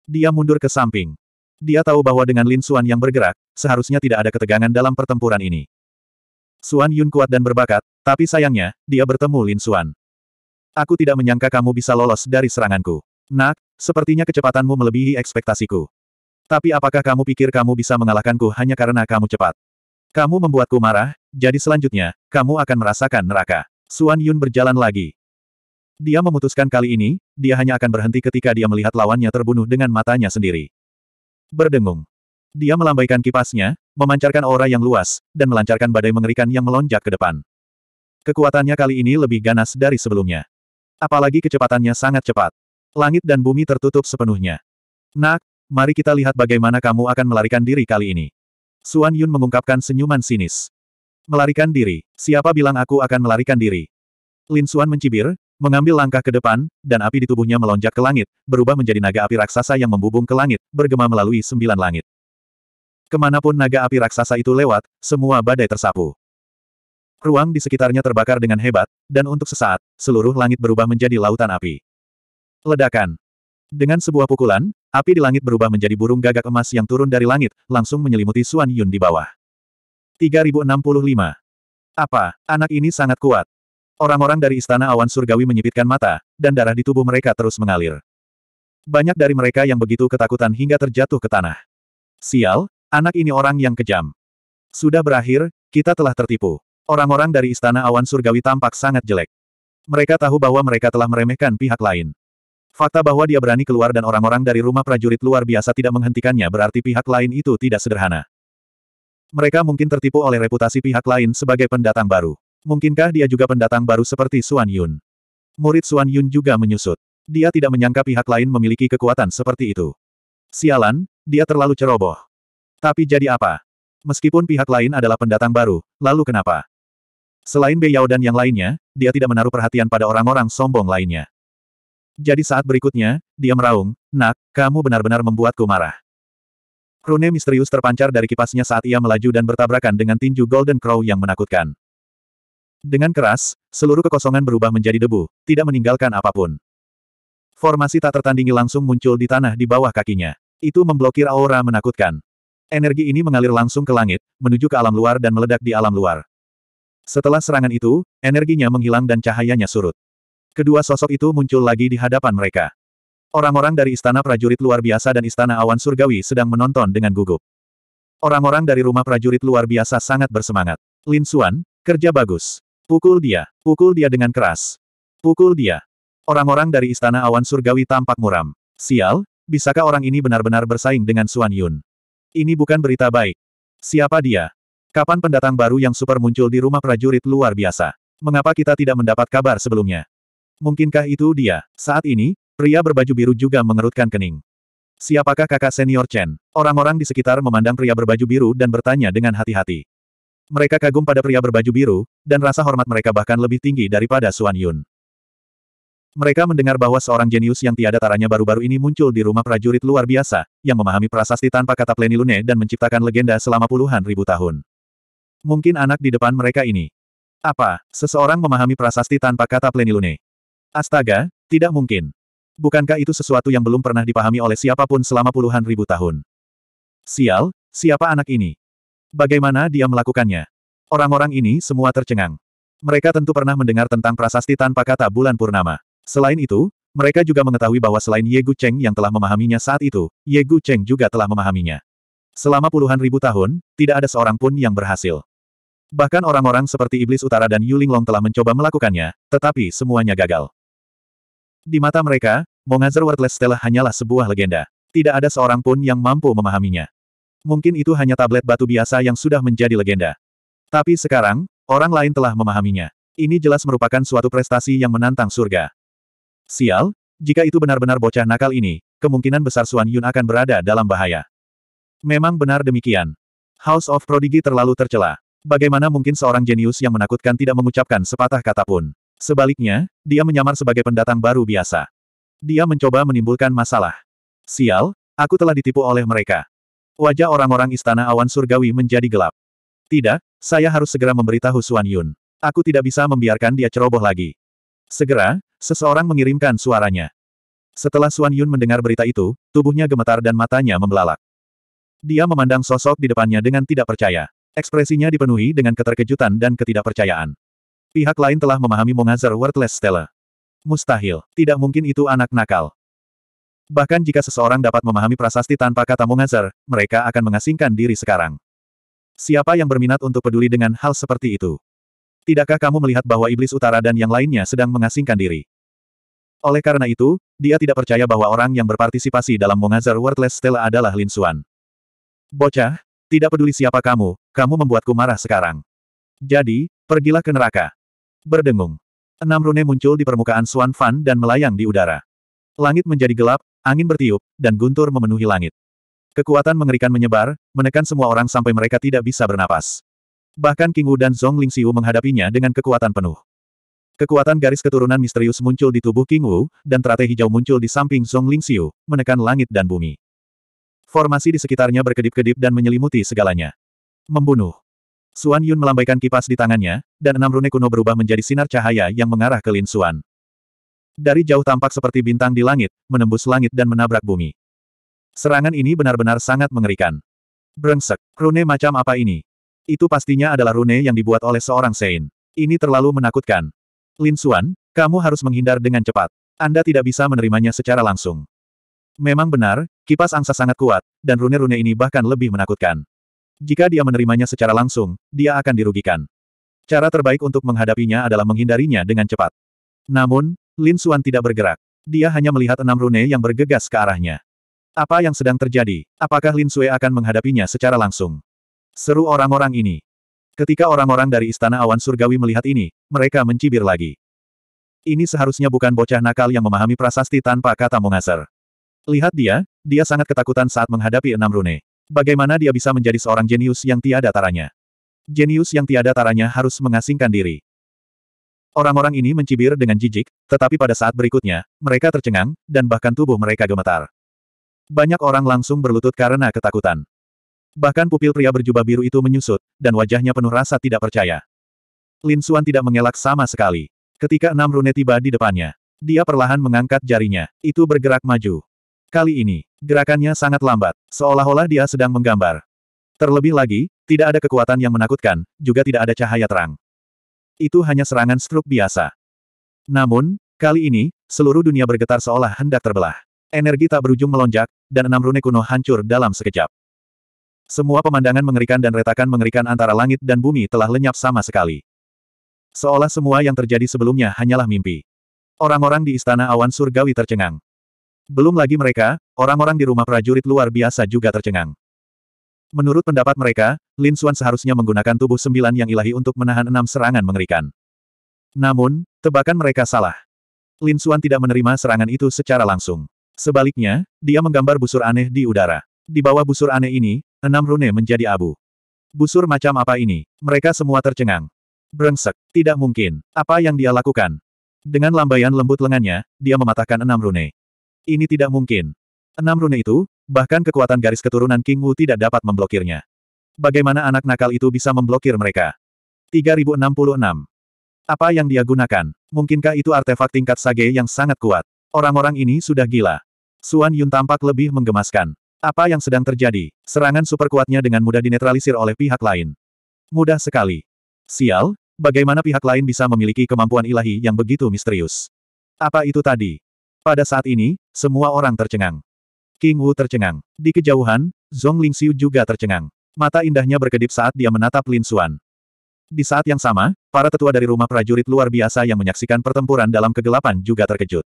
Speaker 1: Dia mundur ke samping. Dia tahu bahwa dengan Lin Xuan yang bergerak, seharusnya tidak ada ketegangan dalam pertempuran ini. Xuan Yun kuat dan berbakat, tapi sayangnya, dia bertemu Lin Xuan. Aku tidak menyangka kamu bisa lolos dari seranganku. Nak, sepertinya kecepatanmu melebihi ekspektasiku. Tapi apakah kamu pikir kamu bisa mengalahkanku hanya karena kamu cepat? Kamu membuatku marah, jadi selanjutnya, kamu akan merasakan neraka. Suan Yun berjalan lagi. Dia memutuskan kali ini, dia hanya akan berhenti ketika dia melihat lawannya terbunuh dengan matanya sendiri. Berdengung. Dia melambaikan kipasnya, memancarkan aura yang luas, dan melancarkan badai mengerikan yang melonjak ke depan. Kekuatannya kali ini lebih ganas dari sebelumnya. Apalagi kecepatannya sangat cepat. Langit dan bumi tertutup sepenuhnya. Nak, mari kita lihat bagaimana kamu akan melarikan diri kali ini. Suan Yun mengungkapkan senyuman sinis. Melarikan diri, siapa bilang aku akan melarikan diri? Lin Suan mencibir, mengambil langkah ke depan, dan api di tubuhnya melonjak ke langit, berubah menjadi naga api raksasa yang membubung ke langit, bergema melalui sembilan langit. Kemanapun naga api raksasa itu lewat, semua badai tersapu. Ruang di sekitarnya terbakar dengan hebat, dan untuk sesaat, seluruh langit berubah menjadi lautan api. Ledakan. Dengan sebuah pukulan, api di langit berubah menjadi burung gagak emas yang turun dari langit, langsung menyelimuti Suan Yun di bawah. 3065. Apa, anak ini sangat kuat. Orang-orang dari Istana Awan Surgawi menyipitkan mata, dan darah di tubuh mereka terus mengalir. Banyak dari mereka yang begitu ketakutan hingga terjatuh ke tanah. Sial, anak ini orang yang kejam. Sudah berakhir, kita telah tertipu. Orang-orang dari Istana Awan Surgawi tampak sangat jelek. Mereka tahu bahwa mereka telah meremehkan pihak lain. Fakta bahwa dia berani keluar dan orang-orang dari rumah prajurit luar biasa tidak menghentikannya berarti pihak lain itu tidak sederhana. Mereka mungkin tertipu oleh reputasi pihak lain sebagai pendatang baru. Mungkinkah dia juga pendatang baru seperti Suan Yun? Murid Suan Yun juga menyusut. Dia tidak menyangka pihak lain memiliki kekuatan seperti itu. Sialan, dia terlalu ceroboh. Tapi jadi apa? Meskipun pihak lain adalah pendatang baru, lalu kenapa? Selain Yao dan yang lainnya, dia tidak menaruh perhatian pada orang-orang sombong lainnya. Jadi saat berikutnya, dia meraung, Nak, kamu benar-benar membuatku marah. Rune misterius terpancar dari kipasnya saat ia melaju dan bertabrakan dengan tinju Golden Crow yang menakutkan. Dengan keras, seluruh kekosongan berubah menjadi debu, tidak meninggalkan apapun. Formasi tak tertandingi langsung muncul di tanah di bawah kakinya. Itu memblokir aura menakutkan. Energi ini mengalir langsung ke langit, menuju ke alam luar dan meledak di alam luar. Setelah serangan itu, energinya menghilang dan cahayanya surut. Kedua sosok itu muncul lagi di hadapan mereka. Orang-orang dari istana prajurit luar biasa dan istana awan surgawi sedang menonton dengan gugup. Orang-orang dari rumah prajurit luar biasa sangat bersemangat. Lin Xuan, kerja bagus. Pukul dia, pukul dia dengan keras. Pukul dia. Orang-orang dari istana awan surgawi tampak muram. Sial, bisakah orang ini benar-benar bersaing dengan Xuan Yun? Ini bukan berita baik. Siapa dia? Kapan pendatang baru yang super muncul di rumah prajurit luar biasa? Mengapa kita tidak mendapat kabar sebelumnya? Mungkinkah itu dia? Saat ini, pria berbaju biru juga mengerutkan kening. Siapakah kakak senior Chen? Orang-orang di sekitar memandang pria berbaju biru dan bertanya dengan hati-hati. Mereka kagum pada pria berbaju biru, dan rasa hormat mereka bahkan lebih tinggi daripada Suan Yun. Mereka mendengar bahwa seorang jenius yang tiada taranya baru-baru ini muncul di rumah prajurit luar biasa, yang memahami prasasti tanpa kata plenilune dan menciptakan legenda selama puluhan ribu tahun. Mungkin anak di depan mereka ini. Apa, seseorang memahami prasasti tanpa kata plenilune? Astaga, tidak mungkin. Bukankah itu sesuatu yang belum pernah dipahami oleh siapapun selama puluhan ribu tahun? Sial, siapa anak ini? Bagaimana dia melakukannya? Orang-orang ini semua tercengang. Mereka tentu pernah mendengar tentang prasasti tanpa kata bulan purnama. Selain itu, mereka juga mengetahui bahwa selain Ye Gu Cheng yang telah memahaminya saat itu, Ye Gu Cheng juga telah memahaminya. Selama puluhan ribu tahun, tidak ada seorang pun yang berhasil. Bahkan orang-orang seperti Iblis Utara dan Yuling Long telah mencoba melakukannya, tetapi semuanya gagal. Di mata mereka, Mongazer Wordless Stella hanyalah sebuah legenda. Tidak ada seorang pun yang mampu memahaminya. Mungkin itu hanya tablet batu biasa yang sudah menjadi legenda. Tapi sekarang, orang lain telah memahaminya. Ini jelas merupakan suatu prestasi yang menantang surga. Sial, jika itu benar-benar bocah nakal ini, kemungkinan besar Suan Yun akan berada dalam bahaya. Memang benar demikian. House of Prodigy terlalu tercela. Bagaimana mungkin seorang jenius yang menakutkan tidak mengucapkan sepatah kata pun. Sebaliknya, dia menyamar sebagai pendatang baru biasa. Dia mencoba menimbulkan masalah. Sial, aku telah ditipu oleh mereka. Wajah orang-orang istana awan surgawi menjadi gelap. Tidak, saya harus segera memberitahu Suan Yun. Aku tidak bisa membiarkan dia ceroboh lagi. Segera, seseorang mengirimkan suaranya. Setelah Suan Yun mendengar berita itu, tubuhnya gemetar dan matanya membelalak. Dia memandang sosok di depannya dengan tidak percaya. Ekspresinya dipenuhi dengan keterkejutan dan ketidakpercayaan. Pihak lain telah memahami Mongazer Worthless Stella. Mustahil, tidak mungkin itu anak nakal. Bahkan jika seseorang dapat memahami prasasti tanpa kata Mongazer, mereka akan mengasingkan diri sekarang. Siapa yang berminat untuk peduli dengan hal seperti itu? Tidakkah kamu melihat bahwa iblis utara dan yang lainnya sedang mengasingkan diri? Oleh karena itu, dia tidak percaya bahwa orang yang berpartisipasi dalam Mongazer Worthless Stella adalah Lin Xuan. Bocah, tidak peduli siapa kamu, kamu membuatku marah sekarang. Jadi, pergilah ke neraka. Berdengung. Enam rune muncul di permukaan Suan Fan dan melayang di udara. Langit menjadi gelap, angin bertiup, dan guntur memenuhi langit. Kekuatan mengerikan menyebar, menekan semua orang sampai mereka tidak bisa bernapas. Bahkan King Wu dan Zhong Lingxiu menghadapinya dengan kekuatan penuh. Kekuatan garis keturunan misterius muncul di tubuh King Wu, dan teratai hijau muncul di samping Zhong Lingxiu, menekan langit dan bumi. Formasi di sekitarnya berkedip-kedip dan menyelimuti segalanya. Membunuh. Suan Yun melambaikan kipas di tangannya, dan enam rune kuno berubah menjadi sinar cahaya yang mengarah ke Lin Suan. Dari jauh tampak seperti bintang di langit, menembus langit dan menabrak bumi. Serangan ini benar-benar sangat mengerikan. Brengsek, rune macam apa ini? Itu pastinya adalah rune yang dibuat oleh seorang Sein. Ini terlalu menakutkan. Lin Suan, kamu harus menghindar dengan cepat. Anda tidak bisa menerimanya secara langsung. Memang benar, kipas angsa sangat kuat, dan rune-rune ini bahkan lebih menakutkan. Jika dia menerimanya secara langsung, dia akan dirugikan. Cara terbaik untuk menghadapinya adalah menghindarinya dengan cepat. Namun, Lin Xuan tidak bergerak. Dia hanya melihat enam rune yang bergegas ke arahnya. Apa yang sedang terjadi? Apakah Lin Sue akan menghadapinya secara langsung? Seru orang-orang ini. Ketika orang-orang dari Istana Awan Surgawi melihat ini, mereka mencibir lagi. Ini seharusnya bukan bocah nakal yang memahami prasasti tanpa kata mengasar. Lihat dia, dia sangat ketakutan saat menghadapi enam rune. Bagaimana dia bisa menjadi seorang jenius yang tiada taranya? Jenius yang tiada taranya harus mengasingkan diri. Orang-orang ini mencibir dengan jijik, tetapi pada saat berikutnya, mereka tercengang, dan bahkan tubuh mereka gemetar. Banyak orang langsung berlutut karena ketakutan. Bahkan pupil pria berjubah biru itu menyusut, dan wajahnya penuh rasa tidak percaya. Lin Suan tidak mengelak sama sekali. Ketika enam rune tiba di depannya, dia perlahan mengangkat jarinya. Itu bergerak maju. Kali ini, gerakannya sangat lambat, seolah-olah dia sedang menggambar. Terlebih lagi, tidak ada kekuatan yang menakutkan, juga tidak ada cahaya terang. Itu hanya serangan struk biasa. Namun, kali ini, seluruh dunia bergetar seolah hendak terbelah. Energi tak berujung melonjak, dan enam rune kuno hancur dalam sekejap. Semua pemandangan mengerikan dan retakan mengerikan antara langit dan bumi telah lenyap sama sekali. Seolah semua yang terjadi sebelumnya hanyalah mimpi. Orang-orang di istana awan surgawi tercengang. Belum lagi mereka, orang-orang di rumah prajurit luar biasa juga tercengang. Menurut pendapat mereka, Lin Xuan seharusnya menggunakan tubuh sembilan yang ilahi untuk menahan enam serangan mengerikan. Namun, tebakan mereka salah. Lin Xuan tidak menerima serangan itu secara langsung. Sebaliknya, dia menggambar busur aneh di udara. Di bawah busur aneh ini, enam rune menjadi abu. Busur macam apa ini? Mereka semua tercengang. Brengsek, tidak mungkin. Apa yang dia lakukan? Dengan lambaian lembut lengannya, dia mematahkan enam rune. Ini tidak mungkin. Enam rune itu, bahkan kekuatan garis keturunan King Wu tidak dapat memblokirnya. Bagaimana anak nakal itu bisa memblokir mereka? 3066. Apa yang dia gunakan? Mungkinkah itu artefak tingkat sage yang sangat kuat? Orang-orang ini sudah gila. Suan Yun tampak lebih menggemaskan. Apa yang sedang terjadi? Serangan super kuatnya dengan mudah dinetralisir oleh pihak lain. Mudah sekali. Sial, bagaimana pihak lain bisa memiliki kemampuan ilahi yang begitu misterius? Apa itu tadi? Pada saat ini, semua orang tercengang. King Wu tercengang. Di kejauhan, Zhong Lingxiu juga tercengang. Mata indahnya berkedip saat dia menatap Lin Xuan. Di saat yang sama, para tetua dari rumah prajurit luar biasa yang menyaksikan pertempuran dalam kegelapan juga terkejut.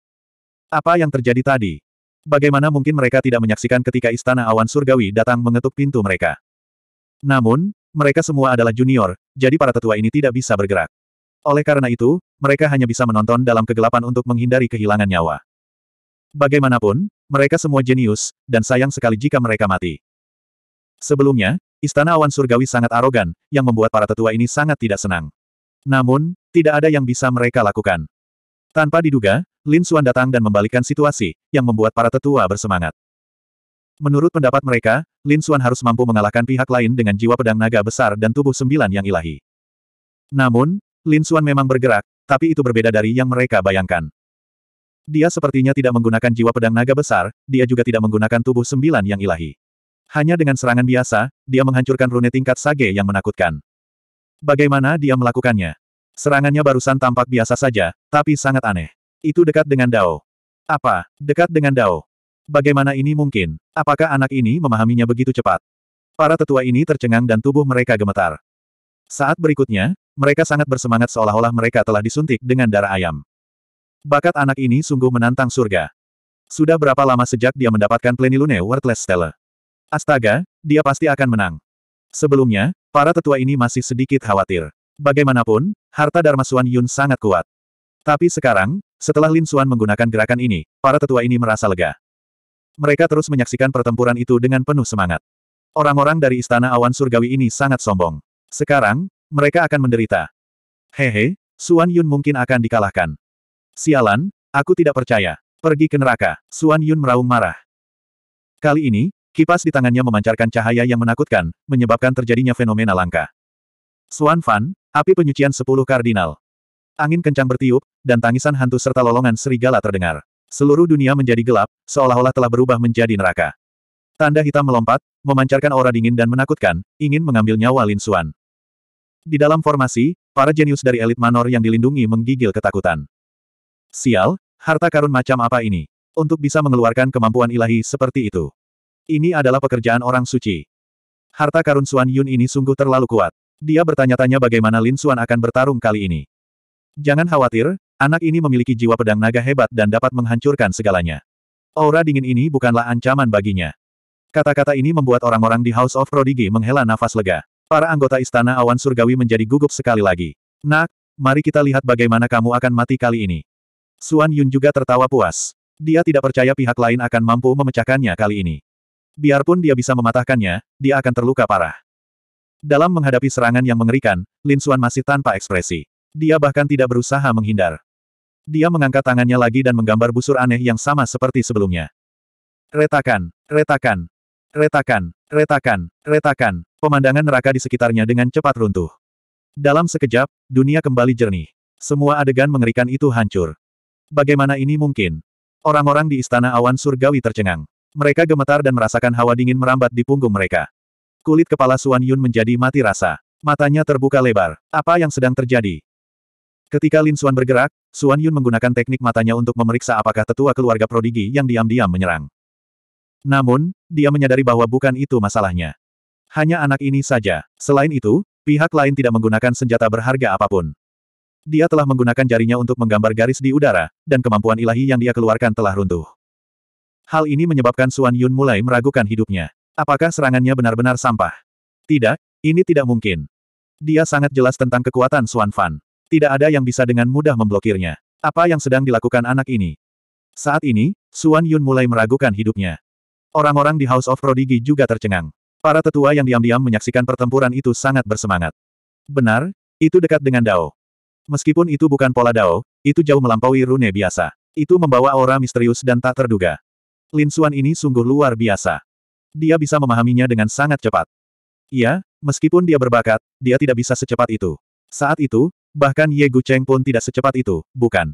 Speaker 1: Apa yang terjadi tadi? Bagaimana mungkin mereka tidak menyaksikan ketika istana awan surgawi datang mengetuk pintu mereka? Namun, mereka semua adalah junior, jadi para tetua ini tidak bisa bergerak. Oleh karena itu, mereka hanya bisa menonton dalam kegelapan untuk menghindari kehilangan nyawa. Bagaimanapun, mereka semua jenius, dan sayang sekali jika mereka mati. Sebelumnya, Istana Awan Surgawi sangat arogan, yang membuat para tetua ini sangat tidak senang. Namun, tidak ada yang bisa mereka lakukan. Tanpa diduga, Lin Xuan datang dan membalikan situasi, yang membuat para tetua bersemangat. Menurut pendapat mereka, Lin Xuan harus mampu mengalahkan pihak lain dengan jiwa pedang naga besar dan tubuh sembilan yang ilahi. Namun, Lin Xuan memang bergerak, tapi itu berbeda dari yang mereka bayangkan. Dia sepertinya tidak menggunakan jiwa pedang naga besar, dia juga tidak menggunakan tubuh sembilan yang ilahi. Hanya dengan serangan biasa, dia menghancurkan rune tingkat sage yang menakutkan. Bagaimana dia melakukannya? Serangannya barusan tampak biasa saja, tapi sangat aneh. Itu dekat dengan Dao. Apa? Dekat dengan Dao. Bagaimana ini mungkin? Apakah anak ini memahaminya begitu cepat? Para tetua ini tercengang dan tubuh mereka gemetar. Saat berikutnya, mereka sangat bersemangat seolah-olah mereka telah disuntik dengan darah ayam. Bakat anak ini sungguh menantang surga. Sudah berapa lama sejak dia mendapatkan Plenilune Worthless Stella? Astaga, dia pasti akan menang. Sebelumnya, para tetua ini masih sedikit khawatir. Bagaimanapun, harta Dharma Suan Yun sangat kuat. Tapi sekarang, setelah Lin Suan menggunakan gerakan ini, para tetua ini merasa lega. Mereka terus menyaksikan pertempuran itu dengan penuh semangat. Orang-orang dari Istana Awan Surgawi ini sangat sombong. Sekarang, mereka akan menderita. Hehe, Suan Yun mungkin akan dikalahkan. Sialan, aku tidak percaya. Pergi ke neraka, Suan Yun meraung marah. Kali ini, kipas di tangannya memancarkan cahaya yang menakutkan, menyebabkan terjadinya fenomena langka. Suan Fan, api penyucian sepuluh kardinal. Angin kencang bertiup, dan tangisan hantu serta lolongan serigala terdengar. Seluruh dunia menjadi gelap, seolah-olah telah berubah menjadi neraka. Tanda hitam melompat, memancarkan aura dingin dan menakutkan, ingin mengambil nyawa Lin Suan. Di dalam formasi, para jenius dari elit manor yang dilindungi menggigil ketakutan. Sial, harta karun macam apa ini? Untuk bisa mengeluarkan kemampuan ilahi seperti itu. Ini adalah pekerjaan orang suci. Harta karun Suan Yun ini sungguh terlalu kuat. Dia bertanya-tanya bagaimana Lin Suan akan bertarung kali ini. Jangan khawatir, anak ini memiliki jiwa pedang naga hebat dan dapat menghancurkan segalanya. Aura dingin ini bukanlah ancaman baginya. Kata-kata ini membuat orang-orang di House of Prodigy menghela nafas lega. Para anggota Istana Awan Surgawi menjadi gugup sekali lagi. Nak, mari kita lihat bagaimana kamu akan mati kali ini. Suan Yun juga tertawa puas. Dia tidak percaya pihak lain akan mampu memecahkannya kali ini. Biarpun dia bisa mematahkannya, dia akan terluka parah. Dalam menghadapi serangan yang mengerikan, Lin Suan masih tanpa ekspresi. Dia bahkan tidak berusaha menghindar. Dia mengangkat tangannya lagi dan menggambar busur aneh yang sama seperti sebelumnya. Retakan, retakan, retakan, retakan, retakan. Pemandangan neraka di sekitarnya dengan cepat runtuh. Dalam sekejap, dunia kembali jernih. Semua adegan mengerikan itu hancur. Bagaimana ini mungkin? Orang-orang di istana awan surgawi tercengang. Mereka gemetar dan merasakan hawa dingin merambat di punggung mereka. Kulit kepala Suan Yun menjadi mati rasa. Matanya terbuka lebar. Apa yang sedang terjadi? Ketika Lin Suan bergerak, Suan Yun menggunakan teknik matanya untuk memeriksa apakah tetua keluarga prodigi yang diam-diam menyerang. Namun, dia menyadari bahwa bukan itu masalahnya. Hanya anak ini saja. Selain itu, pihak lain tidak menggunakan senjata berharga apapun. Dia telah menggunakan jarinya untuk menggambar garis di udara, dan kemampuan ilahi yang dia keluarkan telah runtuh. Hal ini menyebabkan Suan Yun mulai meragukan hidupnya. Apakah serangannya benar-benar sampah? Tidak, ini tidak mungkin. Dia sangat jelas tentang kekuatan Suan Fan. Tidak ada yang bisa dengan mudah memblokirnya. Apa yang sedang dilakukan anak ini? Saat ini, Suan Yun mulai meragukan hidupnya. Orang-orang di House of Prodigy juga tercengang. Para tetua yang diam-diam menyaksikan pertempuran itu sangat bersemangat. Benar, itu dekat dengan Dao. Meskipun itu bukan pola Dao, itu jauh melampaui rune biasa. Itu membawa aura misterius dan tak terduga. Lin Xuan ini sungguh luar biasa. Dia bisa memahaminya dengan sangat cepat. Iya, meskipun dia berbakat, dia tidak bisa secepat itu. Saat itu, bahkan Ye Gu Cheng pun tidak secepat itu, bukan?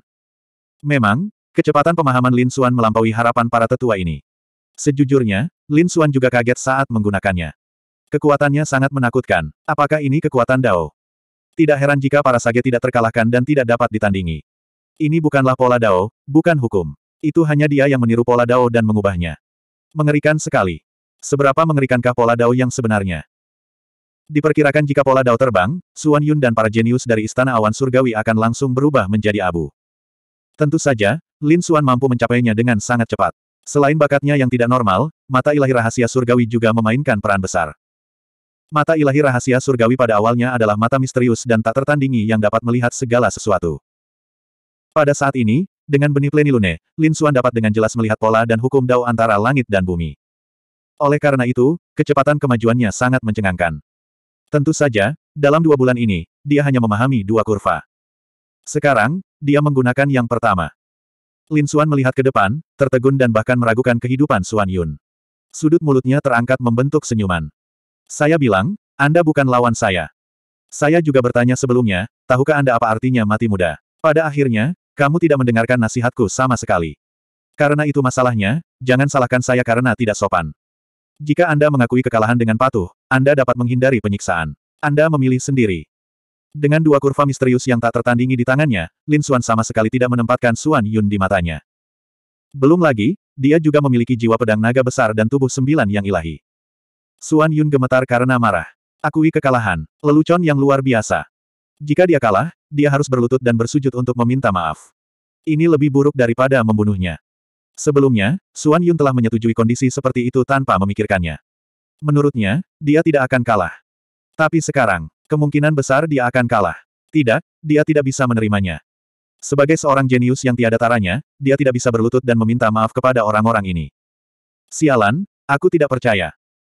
Speaker 1: Memang, kecepatan pemahaman Lin Xuan melampaui harapan para tetua ini. Sejujurnya, Lin Xuan juga kaget saat menggunakannya. Kekuatannya sangat menakutkan. Apakah ini kekuatan Dao? Tidak heran jika para sage tidak terkalahkan dan tidak dapat ditandingi. Ini bukanlah pola Dao, bukan hukum. Itu hanya dia yang meniru pola Dao dan mengubahnya. Mengerikan sekali. Seberapa mengerikankah pola Dao yang sebenarnya? Diperkirakan jika pola Dao terbang, Suan Yun dan para jenius dari Istana Awan Surgawi akan langsung berubah menjadi abu. Tentu saja, Lin Suan mampu mencapainya dengan sangat cepat. Selain bakatnya yang tidak normal, mata ilahi rahasia surgawi juga memainkan peran besar. Mata ilahi rahasia surgawi pada awalnya adalah mata misterius dan tak tertandingi yang dapat melihat segala sesuatu. Pada saat ini, dengan benih plenilune, Lin Xuan dapat dengan jelas melihat pola dan hukum dao antara langit dan bumi. Oleh karena itu, kecepatan kemajuannya sangat mencengangkan. Tentu saja, dalam dua bulan ini, dia hanya memahami dua kurva. Sekarang, dia menggunakan yang pertama. Lin Xuan melihat ke depan, tertegun dan bahkan meragukan kehidupan Xuan Yun. Sudut mulutnya terangkat membentuk senyuman. Saya bilang, Anda bukan lawan saya. Saya juga bertanya sebelumnya, tahukah Anda apa artinya mati muda? Pada akhirnya, kamu tidak mendengarkan nasihatku sama sekali. Karena itu masalahnya, jangan salahkan saya karena tidak sopan. Jika Anda mengakui kekalahan dengan patuh, Anda dapat menghindari penyiksaan. Anda memilih sendiri. Dengan dua kurva misterius yang tak tertandingi di tangannya, Lin Xuan sama sekali tidak menempatkan Xuan Yun di matanya. Belum lagi, dia juga memiliki jiwa pedang naga besar dan tubuh sembilan yang ilahi. Suan Yun gemetar karena marah. Akui kekalahan, lelucon yang luar biasa. Jika dia kalah, dia harus berlutut dan bersujud untuk meminta maaf. Ini lebih buruk daripada membunuhnya. Sebelumnya, Suan Yun telah menyetujui kondisi seperti itu tanpa memikirkannya. Menurutnya, dia tidak akan kalah. Tapi sekarang, kemungkinan besar dia akan kalah. Tidak, dia tidak bisa menerimanya. Sebagai seorang jenius yang tiada taranya, dia tidak bisa berlutut dan meminta maaf kepada orang-orang ini. Sialan, aku tidak percaya.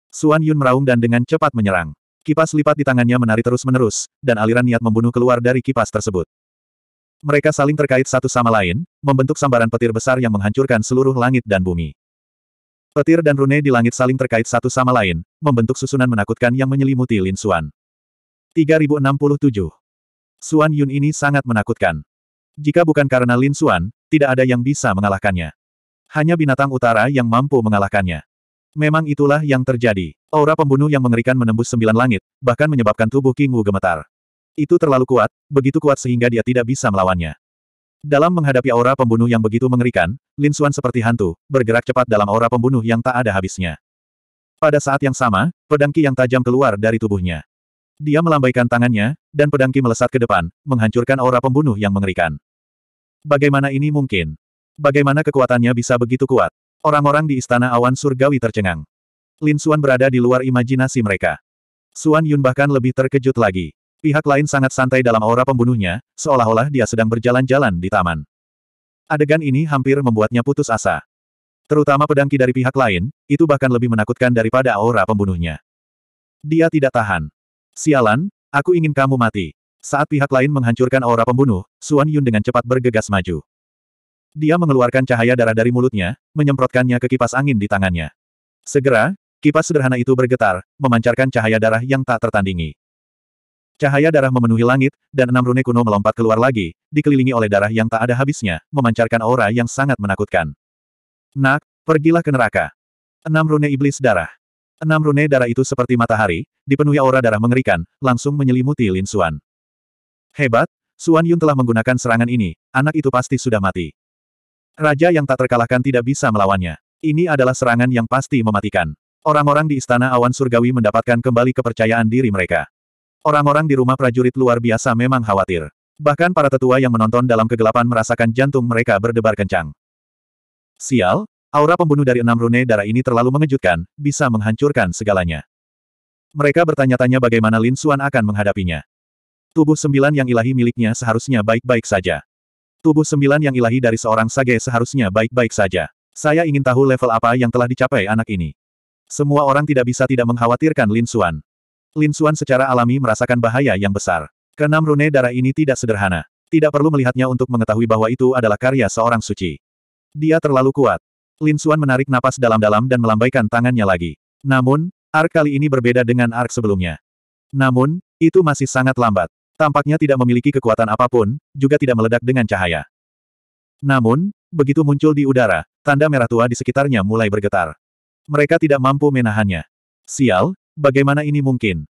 Speaker 1: Suan Yun meraung dan dengan cepat menyerang. Kipas lipat di tangannya menari terus-menerus, dan aliran niat membunuh keluar dari kipas tersebut. Mereka saling terkait satu sama lain, membentuk sambaran petir besar yang menghancurkan seluruh langit dan bumi. Petir dan rune di langit saling terkait satu sama lain, membentuk susunan menakutkan yang menyelimuti Lin Suan. 3067. Suan Yun ini sangat menakutkan. Jika bukan karena Lin Suan, tidak ada yang bisa mengalahkannya. Hanya binatang utara yang mampu mengalahkannya. Memang itulah yang terjadi. Aura pembunuh yang mengerikan menembus sembilan langit, bahkan menyebabkan tubuh King Wu gemetar. Itu terlalu kuat, begitu kuat sehingga dia tidak bisa melawannya. Dalam menghadapi aura pembunuh yang begitu mengerikan, Lin Xuan seperti hantu, bergerak cepat dalam aura pembunuh yang tak ada habisnya. Pada saat yang sama, pedangki yang tajam keluar dari tubuhnya. Dia melambaikan tangannya, dan pedangki melesat ke depan, menghancurkan aura pembunuh yang mengerikan. Bagaimana ini mungkin? Bagaimana kekuatannya bisa begitu kuat? Orang-orang di Istana Awan Surgawi tercengang. Lin Xuan berada di luar imajinasi mereka. Suan Yun bahkan lebih terkejut lagi. Pihak lain sangat santai dalam aura pembunuhnya, seolah-olah dia sedang berjalan-jalan di taman. Adegan ini hampir membuatnya putus asa. Terutama pedangki dari pihak lain, itu bahkan lebih menakutkan daripada aura pembunuhnya. Dia tidak tahan. Sialan, aku ingin kamu mati. Saat pihak lain menghancurkan aura pembunuh, Suan Yun dengan cepat bergegas maju. Dia mengeluarkan cahaya darah dari mulutnya, menyemprotkannya ke kipas angin di tangannya. Segera, kipas sederhana itu bergetar, memancarkan cahaya darah yang tak tertandingi. Cahaya darah memenuhi langit, dan enam rune kuno melompat keluar lagi, dikelilingi oleh darah yang tak ada habisnya, memancarkan aura yang sangat menakutkan. Nak, pergilah ke neraka. Enam rune iblis darah. Enam rune darah itu seperti matahari, dipenuhi aura darah mengerikan, langsung menyelimuti Lin Suan. Hebat, Suan Yun telah menggunakan serangan ini, anak itu pasti sudah mati. Raja yang tak terkalahkan tidak bisa melawannya. Ini adalah serangan yang pasti mematikan. Orang-orang di Istana Awan Surgawi mendapatkan kembali kepercayaan diri mereka. Orang-orang di rumah prajurit luar biasa memang khawatir. Bahkan para tetua yang menonton dalam kegelapan merasakan jantung mereka berdebar kencang. Sial, aura pembunuh dari enam rune darah ini terlalu mengejutkan, bisa menghancurkan segalanya. Mereka bertanya-tanya bagaimana Lin Xuan akan menghadapinya. Tubuh sembilan yang ilahi miliknya seharusnya baik-baik saja. Tubuh sembilan yang ilahi dari seorang sage seharusnya baik-baik saja. Saya ingin tahu level apa yang telah dicapai anak ini. Semua orang tidak bisa tidak mengkhawatirkan Lin Xuan. Lin Xuan secara alami merasakan bahaya yang besar. Keenam rune darah ini tidak sederhana. Tidak perlu melihatnya untuk mengetahui bahwa itu adalah karya seorang suci. Dia terlalu kuat. Lin Xuan menarik napas dalam-dalam dan melambaikan tangannya lagi. Namun, Ark kali ini berbeda dengan Ark sebelumnya. Namun, itu masih sangat lambat. Tampaknya tidak memiliki kekuatan apapun, juga tidak meledak dengan cahaya. Namun, begitu muncul di udara, tanda merah tua di sekitarnya mulai bergetar. Mereka tidak mampu menahannya. Sial, bagaimana ini mungkin?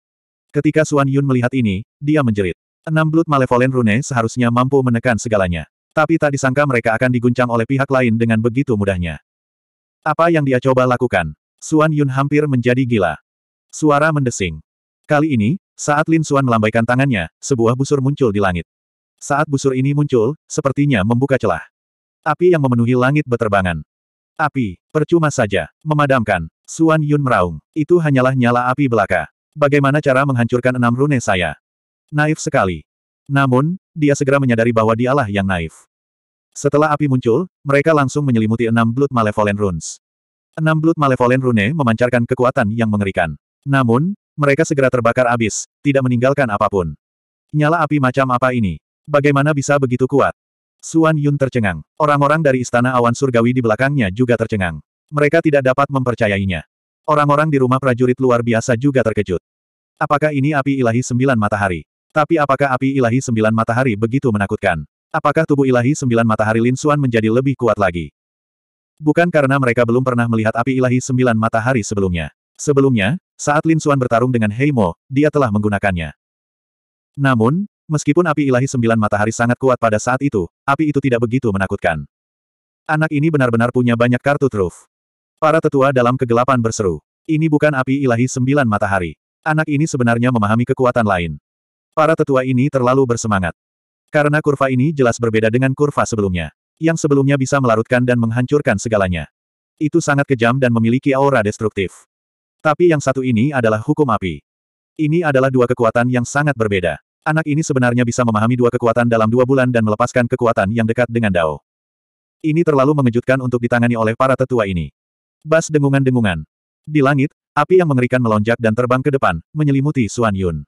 Speaker 1: Ketika Suan Yun melihat ini, dia menjerit. Enam Blood Malevolent Rune seharusnya mampu menekan segalanya. Tapi tak disangka mereka akan diguncang oleh pihak lain dengan begitu mudahnya. Apa yang dia coba lakukan? Suan Yun hampir menjadi gila. Suara mendesing. Kali ini, saat Lin Xuan melambaikan tangannya, sebuah busur muncul di langit. Saat busur ini muncul, sepertinya membuka celah. Api yang memenuhi langit berterbangan. Api, percuma saja, memadamkan. Xuan Yun meraung. Itu hanyalah nyala api belaka. Bagaimana cara menghancurkan enam rune saya? Naif sekali. Namun, dia segera menyadari bahwa dialah yang naif. Setelah api muncul, mereka langsung menyelimuti enam Blood Malevolent Runes. Enam Blood Malevolent Rune memancarkan kekuatan yang mengerikan. Namun, mereka segera terbakar abis, tidak meninggalkan apapun. Nyala api macam apa ini? Bagaimana bisa begitu kuat? Suan Yun tercengang. Orang-orang dari Istana Awan Surgawi di belakangnya juga tercengang. Mereka tidak dapat mempercayainya. Orang-orang di rumah prajurit luar biasa juga terkejut. Apakah ini api ilahi sembilan matahari? Tapi apakah api ilahi sembilan matahari begitu menakutkan? Apakah tubuh ilahi sembilan matahari Lin Suan menjadi lebih kuat lagi? Bukan karena mereka belum pernah melihat api ilahi sembilan matahari sebelumnya. Sebelumnya, saat Lin Suan bertarung dengan Heimo, dia telah menggunakannya. Namun, meskipun api ilahi sembilan matahari sangat kuat pada saat itu, api itu tidak begitu menakutkan. Anak ini benar-benar punya banyak kartu truf. Para tetua dalam kegelapan berseru. Ini bukan api ilahi sembilan matahari. Anak ini sebenarnya memahami kekuatan lain. Para tetua ini terlalu bersemangat. Karena kurva ini jelas berbeda dengan kurva sebelumnya. Yang sebelumnya bisa melarutkan dan menghancurkan segalanya. Itu sangat kejam dan memiliki aura destruktif. Tapi yang satu ini adalah hukum api. Ini adalah dua kekuatan yang sangat berbeda. Anak ini sebenarnya bisa memahami dua kekuatan dalam dua bulan dan melepaskan kekuatan yang dekat dengan Dao. Ini terlalu mengejutkan untuk ditangani oleh para tetua ini. Bas dengungan-dengungan. Di langit, api yang mengerikan melonjak dan terbang ke depan, menyelimuti Suan Yun.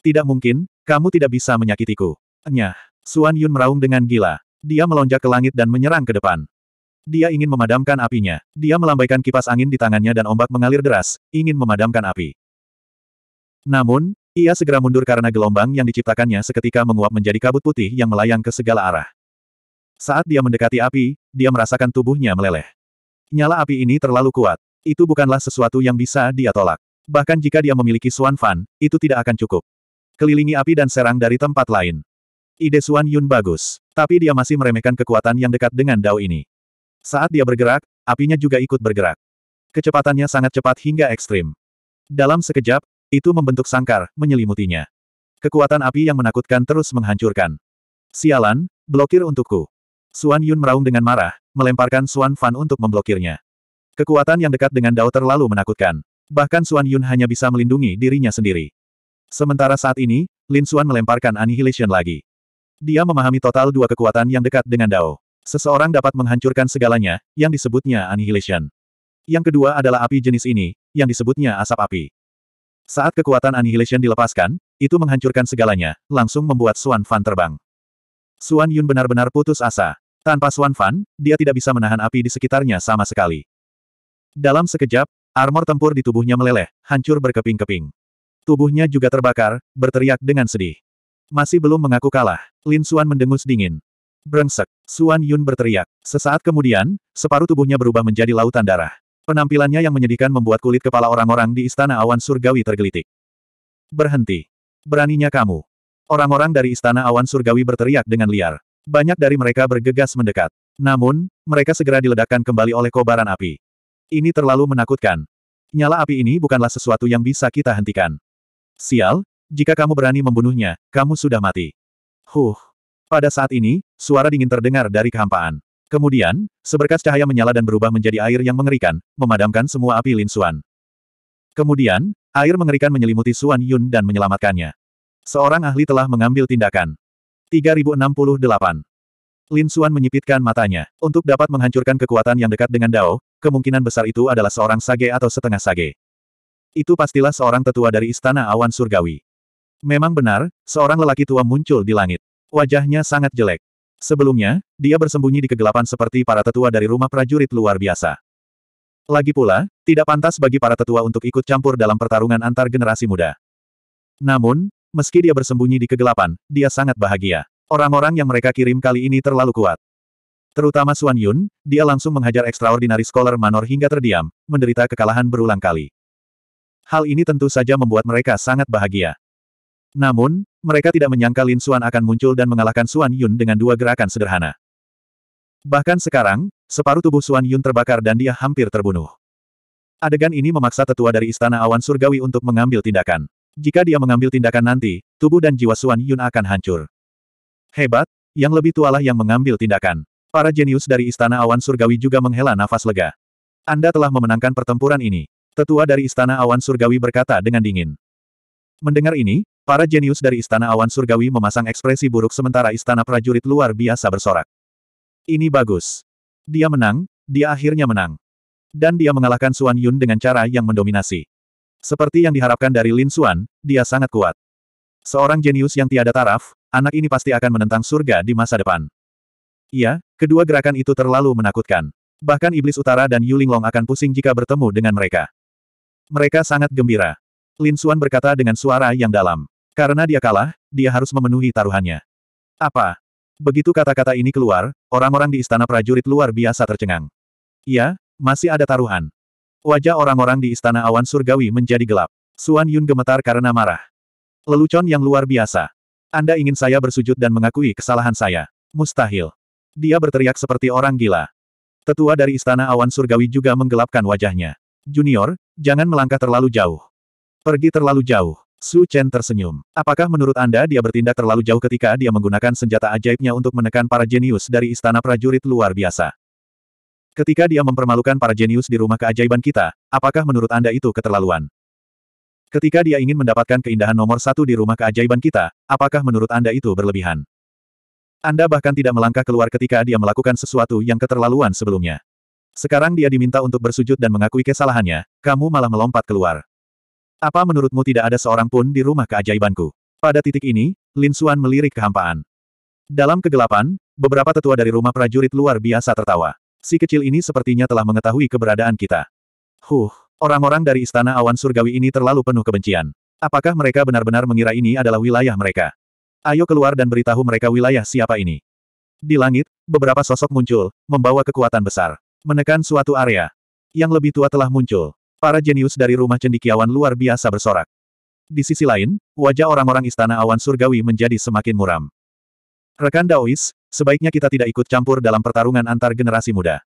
Speaker 1: Tidak mungkin, kamu tidak bisa menyakitiku. Nyah. Suan Yun meraung dengan gila. Dia melonjak ke langit dan menyerang ke depan. Dia ingin memadamkan apinya. Dia melambaikan kipas angin di tangannya dan ombak mengalir deras, ingin memadamkan api. Namun, ia segera mundur karena gelombang yang diciptakannya seketika menguap menjadi kabut putih yang melayang ke segala arah. Saat dia mendekati api, dia merasakan tubuhnya meleleh. Nyala api ini terlalu kuat. Itu bukanlah sesuatu yang bisa dia tolak. Bahkan jika dia memiliki Suan Fan, itu tidak akan cukup. Kelilingi api dan serang dari tempat lain. Ide Suan Yun bagus, tapi dia masih meremehkan kekuatan yang dekat dengan Dao ini. Saat dia bergerak, apinya juga ikut bergerak. Kecepatannya sangat cepat hingga ekstrim. Dalam sekejap, itu membentuk sangkar, menyelimutinya. Kekuatan api yang menakutkan terus menghancurkan. Sialan, blokir untukku. Suan Yun meraung dengan marah, melemparkan Suan Fan untuk memblokirnya. Kekuatan yang dekat dengan Dao terlalu menakutkan. Bahkan Suan Yun hanya bisa melindungi dirinya sendiri. Sementara saat ini, Lin Suan melemparkan Annihilation lagi. Dia memahami total dua kekuatan yang dekat dengan Dao. Seseorang dapat menghancurkan segalanya, yang disebutnya annihilation. Yang kedua adalah api jenis ini, yang disebutnya asap api. Saat kekuatan annihilation dilepaskan, itu menghancurkan segalanya, langsung membuat Suan Fan terbang. Suan Yun benar-benar putus asa. Tanpa Suan Fan, dia tidak bisa menahan api di sekitarnya sama sekali. Dalam sekejap, armor tempur di tubuhnya meleleh, hancur berkeping-keping. Tubuhnya juga terbakar, berteriak dengan sedih. Masih belum mengaku kalah, Lin Suan mendengus dingin. Brengsek, Suan Yun berteriak. Sesaat kemudian, separuh tubuhnya berubah menjadi lautan darah. Penampilannya yang menyedihkan membuat kulit kepala orang-orang di Istana Awan Surgawi tergelitik. Berhenti. Beraninya kamu. Orang-orang dari Istana Awan Surgawi berteriak dengan liar. Banyak dari mereka bergegas mendekat. Namun, mereka segera diledakkan kembali oleh kobaran api. Ini terlalu menakutkan. Nyala api ini bukanlah sesuatu yang bisa kita hentikan. Sial, jika kamu berani membunuhnya, kamu sudah mati. Huh. Pada saat ini, suara dingin terdengar dari kehampaan. Kemudian, seberkas cahaya menyala dan berubah menjadi air yang mengerikan, memadamkan semua api Lin Xuan. Kemudian, air mengerikan menyelimuti Xuan Yun dan menyelamatkannya. Seorang ahli telah mengambil tindakan. 3068. Lin Xuan menyipitkan matanya. Untuk dapat menghancurkan kekuatan yang dekat dengan Dao, kemungkinan besar itu adalah seorang sage atau setengah sage. Itu pastilah seorang tetua dari Istana Awan Surgawi. Memang benar, seorang lelaki tua muncul di langit. Wajahnya sangat jelek. Sebelumnya, dia bersembunyi di kegelapan seperti para tetua dari rumah prajurit luar biasa. Lagi pula, tidak pantas bagi para tetua untuk ikut campur dalam pertarungan antar generasi muda. Namun, meski dia bersembunyi di kegelapan, dia sangat bahagia. Orang-orang yang mereka kirim kali ini terlalu kuat. Terutama Suan Yun, dia langsung menghajar extraordinary scholar manor hingga terdiam, menderita kekalahan berulang kali. Hal ini tentu saja membuat mereka sangat bahagia. Namun, mereka tidak menyangka Lin Xuan akan muncul dan mengalahkan Xuan Yun dengan dua gerakan sederhana. Bahkan sekarang, separuh tubuh Xuan Yun terbakar dan dia hampir terbunuh. Adegan ini memaksa tetua dari Istana Awan Surgawi untuk mengambil tindakan. Jika dia mengambil tindakan nanti, tubuh dan jiwa Xuan Yun akan hancur. Hebat, yang lebih tualah yang mengambil tindakan. Para jenius dari Istana Awan Surgawi juga menghela nafas lega. Anda telah memenangkan pertempuran ini. Tetua dari Istana Awan Surgawi berkata dengan dingin. Mendengar ini, Para jenius dari Istana Awan Surgawi memasang ekspresi buruk sementara Istana Prajurit luar biasa bersorak. Ini bagus. Dia menang, dia akhirnya menang. Dan dia mengalahkan Suan Yun dengan cara yang mendominasi. Seperti yang diharapkan dari Lin Suan, dia sangat kuat. Seorang jenius yang tiada taraf, anak ini pasti akan menentang surga di masa depan. Iya, kedua gerakan itu terlalu menakutkan. Bahkan Iblis Utara dan Yuling Long akan pusing jika bertemu dengan mereka. Mereka sangat gembira. Lin Xuan berkata dengan suara yang dalam. Karena dia kalah, dia harus memenuhi taruhannya. Apa? Begitu kata-kata ini keluar, orang-orang di istana prajurit luar biasa tercengang. Iya, masih ada taruhan. Wajah orang-orang di istana awan surgawi menjadi gelap. Suan Yun gemetar karena marah. Lelucon yang luar biasa. Anda ingin saya bersujud dan mengakui kesalahan saya. Mustahil. Dia berteriak seperti orang gila. Tetua dari istana awan surgawi juga menggelapkan wajahnya. Junior, jangan melangkah terlalu jauh. Pergi terlalu jauh. Su Chen tersenyum. Apakah menurut Anda dia bertindak terlalu jauh ketika dia menggunakan senjata ajaibnya untuk menekan para jenius dari istana prajurit luar biasa? Ketika dia mempermalukan para jenius di rumah keajaiban kita, apakah menurut Anda itu keterlaluan? Ketika dia ingin mendapatkan keindahan nomor satu di rumah keajaiban kita, apakah menurut Anda itu berlebihan? Anda bahkan tidak melangkah keluar ketika dia melakukan sesuatu yang keterlaluan sebelumnya. Sekarang dia diminta untuk bersujud dan mengakui kesalahannya, kamu malah melompat keluar. Apa menurutmu tidak ada seorang pun di rumah keajaibanku? Pada titik ini, Lin Xuan melirik kehampaan. Dalam kegelapan, beberapa tetua dari rumah prajurit luar biasa tertawa. Si kecil ini sepertinya telah mengetahui keberadaan kita. Huh, orang-orang dari istana awan surgawi ini terlalu penuh kebencian. Apakah mereka benar-benar mengira ini adalah wilayah mereka? Ayo keluar dan beritahu mereka wilayah siapa ini. Di langit, beberapa sosok muncul, membawa kekuatan besar. Menekan suatu area. Yang lebih tua telah muncul. Para jenius dari rumah cendikiawan luar biasa bersorak. Di sisi lain, wajah orang-orang istana awan surgawi menjadi semakin muram. Rekan Daois, sebaiknya kita tidak ikut campur dalam pertarungan antar generasi muda.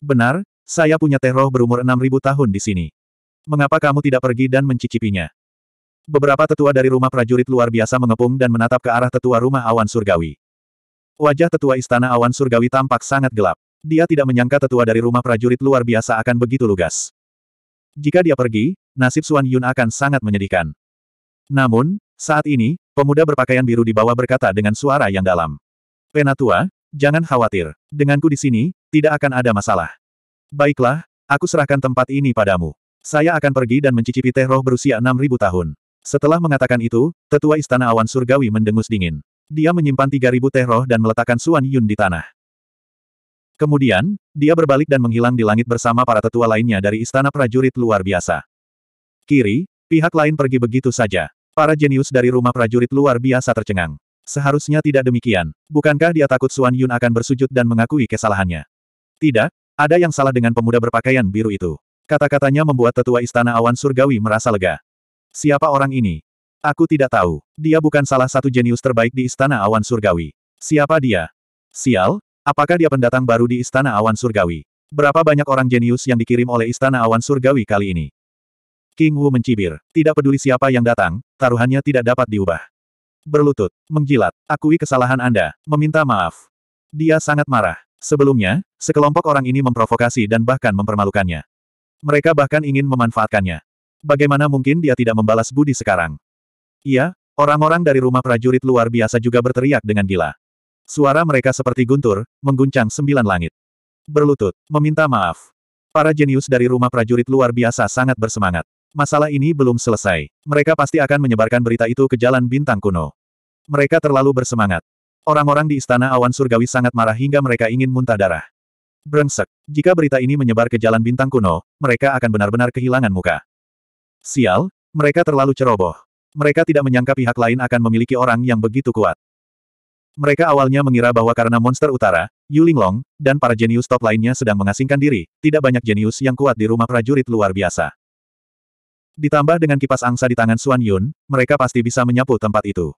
Speaker 1: Benar, saya punya teh roh berumur 6000 tahun di sini. Mengapa kamu tidak pergi dan mencicipinya? Beberapa tetua dari rumah prajurit luar biasa mengepung dan menatap ke arah tetua rumah awan surgawi. Wajah tetua istana awan surgawi tampak sangat gelap. Dia tidak menyangka tetua dari rumah prajurit luar biasa akan begitu lugas. Jika dia pergi, nasib Suan Yun akan sangat menyedihkan. Namun, saat ini, pemuda berpakaian biru di bawah berkata dengan suara yang dalam. Penatua, jangan khawatir. Denganku di sini, tidak akan ada masalah. Baiklah, aku serahkan tempat ini padamu. Saya akan pergi dan mencicipi teh roh berusia 6.000 tahun. Setelah mengatakan itu, tetua istana awan surgawi mendengus dingin. Dia menyimpan 3.000 teh roh dan meletakkan Suan Yun di tanah. Kemudian, dia berbalik dan menghilang di langit bersama para tetua lainnya dari istana prajurit luar biasa. Kiri, pihak lain pergi begitu saja. Para jenius dari rumah prajurit luar biasa tercengang. Seharusnya tidak demikian. Bukankah dia takut Suan Yun akan bersujud dan mengakui kesalahannya? Tidak, ada yang salah dengan pemuda berpakaian biru itu. Kata-katanya membuat tetua istana awan surgawi merasa lega. Siapa orang ini? Aku tidak tahu. Dia bukan salah satu jenius terbaik di istana awan surgawi. Siapa dia? Sial, Apakah dia pendatang baru di Istana Awan Surgawi? Berapa banyak orang jenius yang dikirim oleh Istana Awan Surgawi kali ini? King Wu mencibir. Tidak peduli siapa yang datang, taruhannya tidak dapat diubah. Berlutut, menjilat, akui kesalahan Anda, meminta maaf. Dia sangat marah. Sebelumnya, sekelompok orang ini memprovokasi dan bahkan mempermalukannya. Mereka bahkan ingin memanfaatkannya. Bagaimana mungkin dia tidak membalas budi sekarang? Iya, orang-orang dari rumah prajurit luar biasa juga berteriak dengan gila. Suara mereka seperti guntur, mengguncang sembilan langit. Berlutut, meminta maaf. Para jenius dari rumah prajurit luar biasa sangat bersemangat. Masalah ini belum selesai. Mereka pasti akan menyebarkan berita itu ke jalan bintang kuno. Mereka terlalu bersemangat. Orang-orang di istana awan surgawi sangat marah hingga mereka ingin muntah darah. Brengsek, jika berita ini menyebar ke jalan bintang kuno, mereka akan benar-benar kehilangan muka. Sial, mereka terlalu ceroboh. Mereka tidak menyangka pihak lain akan memiliki orang yang begitu kuat. Mereka awalnya mengira bahwa karena monster utara, Yu Linglong, dan para jenius top lainnya sedang mengasingkan diri, tidak banyak jenius yang kuat di rumah prajurit luar biasa. Ditambah dengan kipas angsa di tangan Suan Yun, mereka pasti bisa menyapu tempat itu.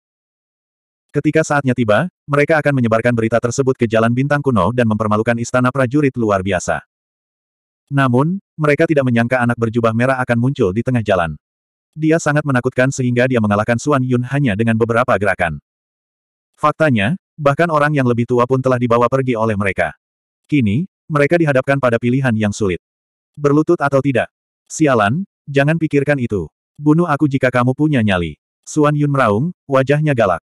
Speaker 1: Ketika saatnya tiba, mereka akan menyebarkan berita tersebut ke Jalan Bintang Kuno dan mempermalukan istana prajurit luar biasa. Namun, mereka tidak menyangka anak berjubah merah akan muncul di tengah jalan. Dia sangat menakutkan sehingga dia mengalahkan Suan Yun hanya dengan beberapa gerakan. Faktanya, bahkan orang yang lebih tua pun telah dibawa pergi oleh mereka. Kini, mereka dihadapkan pada pilihan yang sulit. Berlutut atau tidak? Sialan, jangan pikirkan itu. Bunuh aku jika kamu punya nyali. Suan Yun meraung, wajahnya galak.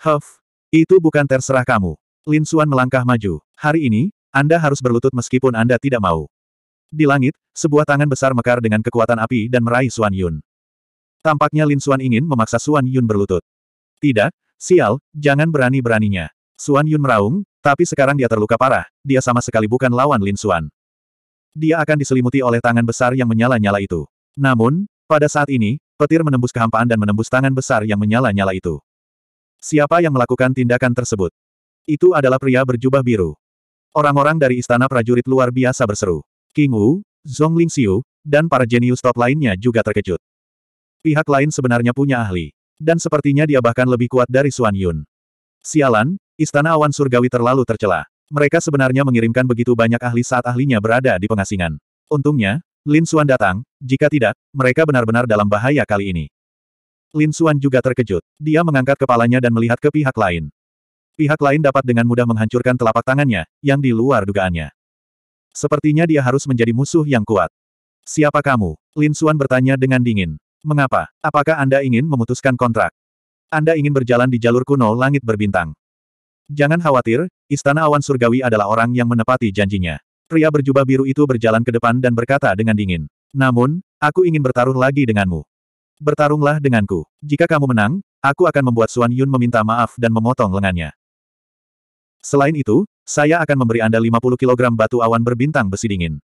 Speaker 1: Huff, itu bukan terserah kamu. Lin Suan melangkah maju. Hari ini, Anda harus berlutut meskipun Anda tidak mau. Di langit, sebuah tangan besar mekar dengan kekuatan api dan meraih Suan Yun. Tampaknya Lin Suan ingin memaksa Suan Yun berlutut. Tidak, Sial, jangan berani-beraninya. Suan Yun meraung, tapi sekarang dia terluka parah, dia sama sekali bukan lawan Lin Suan. Dia akan diselimuti oleh tangan besar yang menyala-nyala itu. Namun, pada saat ini, petir menembus kehampaan dan menembus tangan besar yang menyala-nyala itu. Siapa yang melakukan tindakan tersebut? Itu adalah pria berjubah biru. Orang-orang dari istana prajurit luar biasa berseru. King Wu, Zhong Lingxiu, dan para jenius top lainnya juga terkejut. Pihak lain sebenarnya punya ahli. Dan sepertinya dia bahkan lebih kuat dari Suan Yun. Sialan, Istana Awan Surgawi terlalu tercela. Mereka sebenarnya mengirimkan begitu banyak ahli saat ahlinya berada di pengasingan. Untungnya, Lin Suan datang, jika tidak, mereka benar-benar dalam bahaya kali ini. Lin Suan juga terkejut. Dia mengangkat kepalanya dan melihat ke pihak lain. Pihak lain dapat dengan mudah menghancurkan telapak tangannya, yang di luar dugaannya. Sepertinya dia harus menjadi musuh yang kuat. Siapa kamu? Lin Suan bertanya dengan dingin. Mengapa? Apakah Anda ingin memutuskan kontrak? Anda ingin berjalan di jalur kuno langit berbintang. Jangan khawatir, Istana Awan Surgawi adalah orang yang menepati janjinya. Pria berjubah biru itu berjalan ke depan dan berkata dengan dingin. Namun, aku ingin bertarung lagi denganmu. Bertarunglah denganku. Jika kamu menang, aku akan membuat Suan Yun meminta maaf dan memotong lengannya. Selain itu, saya akan memberi Anda 50 kg batu awan berbintang besi dingin.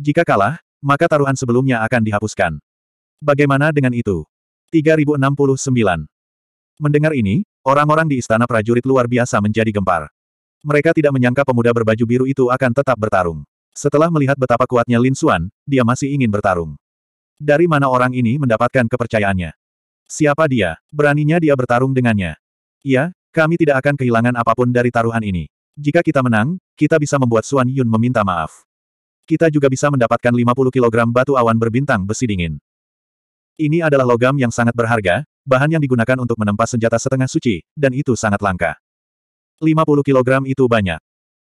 Speaker 1: Jika kalah, maka taruhan sebelumnya akan dihapuskan. Bagaimana dengan itu? 3069. Mendengar ini, orang-orang di istana prajurit luar biasa menjadi gempar. Mereka tidak menyangka pemuda berbaju biru itu akan tetap bertarung. Setelah melihat betapa kuatnya Lin Xuan, dia masih ingin bertarung. Dari mana orang ini mendapatkan kepercayaannya? Siapa dia? Beraninya dia bertarung dengannya. Ya, kami tidak akan kehilangan apapun dari taruhan ini. Jika kita menang, kita bisa membuat Xuan Yun meminta maaf. Kita juga bisa mendapatkan 50 kg batu awan berbintang besi dingin. Ini adalah logam yang sangat berharga, bahan yang digunakan untuk menempa senjata setengah suci, dan itu sangat langka. 50 kilogram itu banyak.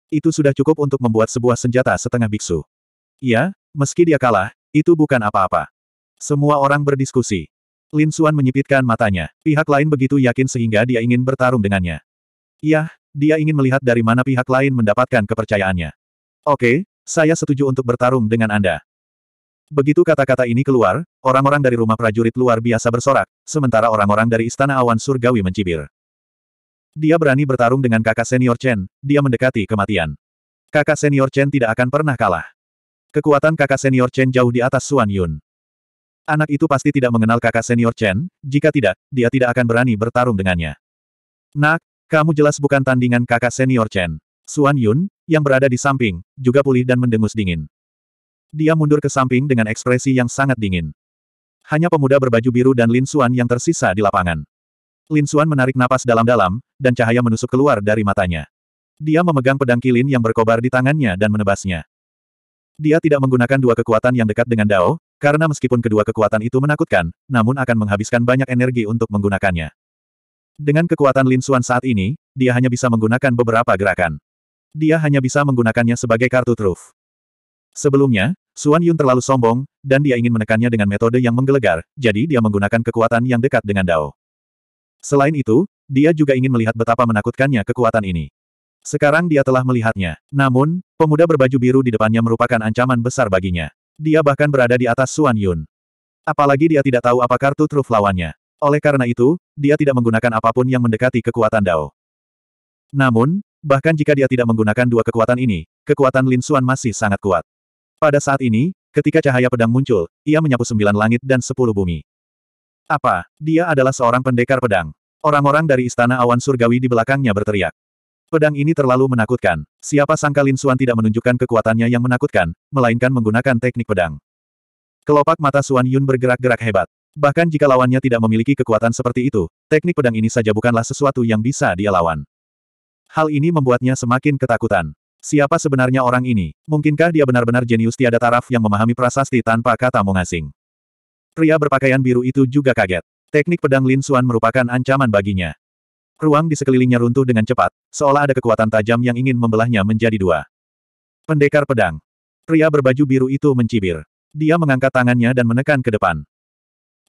Speaker 1: Itu sudah cukup untuk membuat sebuah senjata setengah biksu. Ya, meski dia kalah, itu bukan apa-apa. Semua orang berdiskusi. Lin Suan menyipitkan matanya. Pihak lain begitu yakin sehingga dia ingin bertarung dengannya. Yah, dia ingin melihat dari mana pihak lain mendapatkan kepercayaannya. Oke, saya setuju untuk bertarung dengan Anda. Begitu kata-kata ini keluar, orang-orang dari rumah prajurit luar biasa bersorak, sementara orang-orang dari Istana Awan Surgawi mencibir. Dia berani bertarung dengan kakak senior Chen, dia mendekati kematian. Kakak senior Chen tidak akan pernah kalah. Kekuatan kakak senior Chen jauh di atas Suan Yun. Anak itu pasti tidak mengenal kakak senior Chen, jika tidak, dia tidak akan berani bertarung dengannya. Nak, kamu jelas bukan tandingan kakak senior Chen. Suan Yun, yang berada di samping, juga pulih dan mendengus dingin. Dia mundur ke samping dengan ekspresi yang sangat dingin. Hanya pemuda berbaju biru dan Lin Xuan yang tersisa di lapangan. Lin Xuan menarik napas dalam-dalam, dan cahaya menusuk keluar dari matanya. Dia memegang pedang kilin yang berkobar di tangannya dan menebasnya. Dia tidak menggunakan dua kekuatan yang dekat dengan Dao, karena meskipun kedua kekuatan itu menakutkan, namun akan menghabiskan banyak energi untuk menggunakannya. Dengan kekuatan Lin Xuan saat ini, dia hanya bisa menggunakan beberapa gerakan. Dia hanya bisa menggunakannya sebagai kartu truf. Sebelumnya, Suan Yun terlalu sombong, dan dia ingin menekannya dengan metode yang menggelegar, jadi dia menggunakan kekuatan yang dekat dengan Dao. Selain itu, dia juga ingin melihat betapa menakutkannya kekuatan ini. Sekarang dia telah melihatnya. Namun, pemuda berbaju biru di depannya merupakan ancaman besar baginya. Dia bahkan berada di atas Suan Yun. Apalagi dia tidak tahu apa kartu truf lawannya. Oleh karena itu, dia tidak menggunakan apapun yang mendekati kekuatan Dao. Namun, bahkan jika dia tidak menggunakan dua kekuatan ini, kekuatan Lin Xuan masih sangat kuat. Pada saat ini, ketika cahaya pedang muncul, ia menyapu sembilan langit dan sepuluh bumi. Apa? Dia adalah seorang pendekar pedang. Orang-orang dari Istana Awan Surgawi di belakangnya berteriak. Pedang ini terlalu menakutkan. Siapa sangka Lin Suan tidak menunjukkan kekuatannya yang menakutkan, melainkan menggunakan teknik pedang. Kelopak mata Suan Yun bergerak-gerak hebat. Bahkan jika lawannya tidak memiliki kekuatan seperti itu, teknik pedang ini saja bukanlah sesuatu yang bisa dia lawan. Hal ini membuatnya semakin ketakutan. Siapa sebenarnya orang ini? Mungkinkah dia benar-benar jenius tiada taraf yang memahami prasasti tanpa kata mengasing? Pria berpakaian biru itu juga kaget. Teknik pedang Lin Xuan merupakan ancaman baginya. Ruang di sekelilingnya runtuh dengan cepat, seolah ada kekuatan tajam yang ingin membelahnya menjadi dua. Pendekar pedang. Pria berbaju biru itu mencibir. Dia mengangkat tangannya dan menekan ke depan.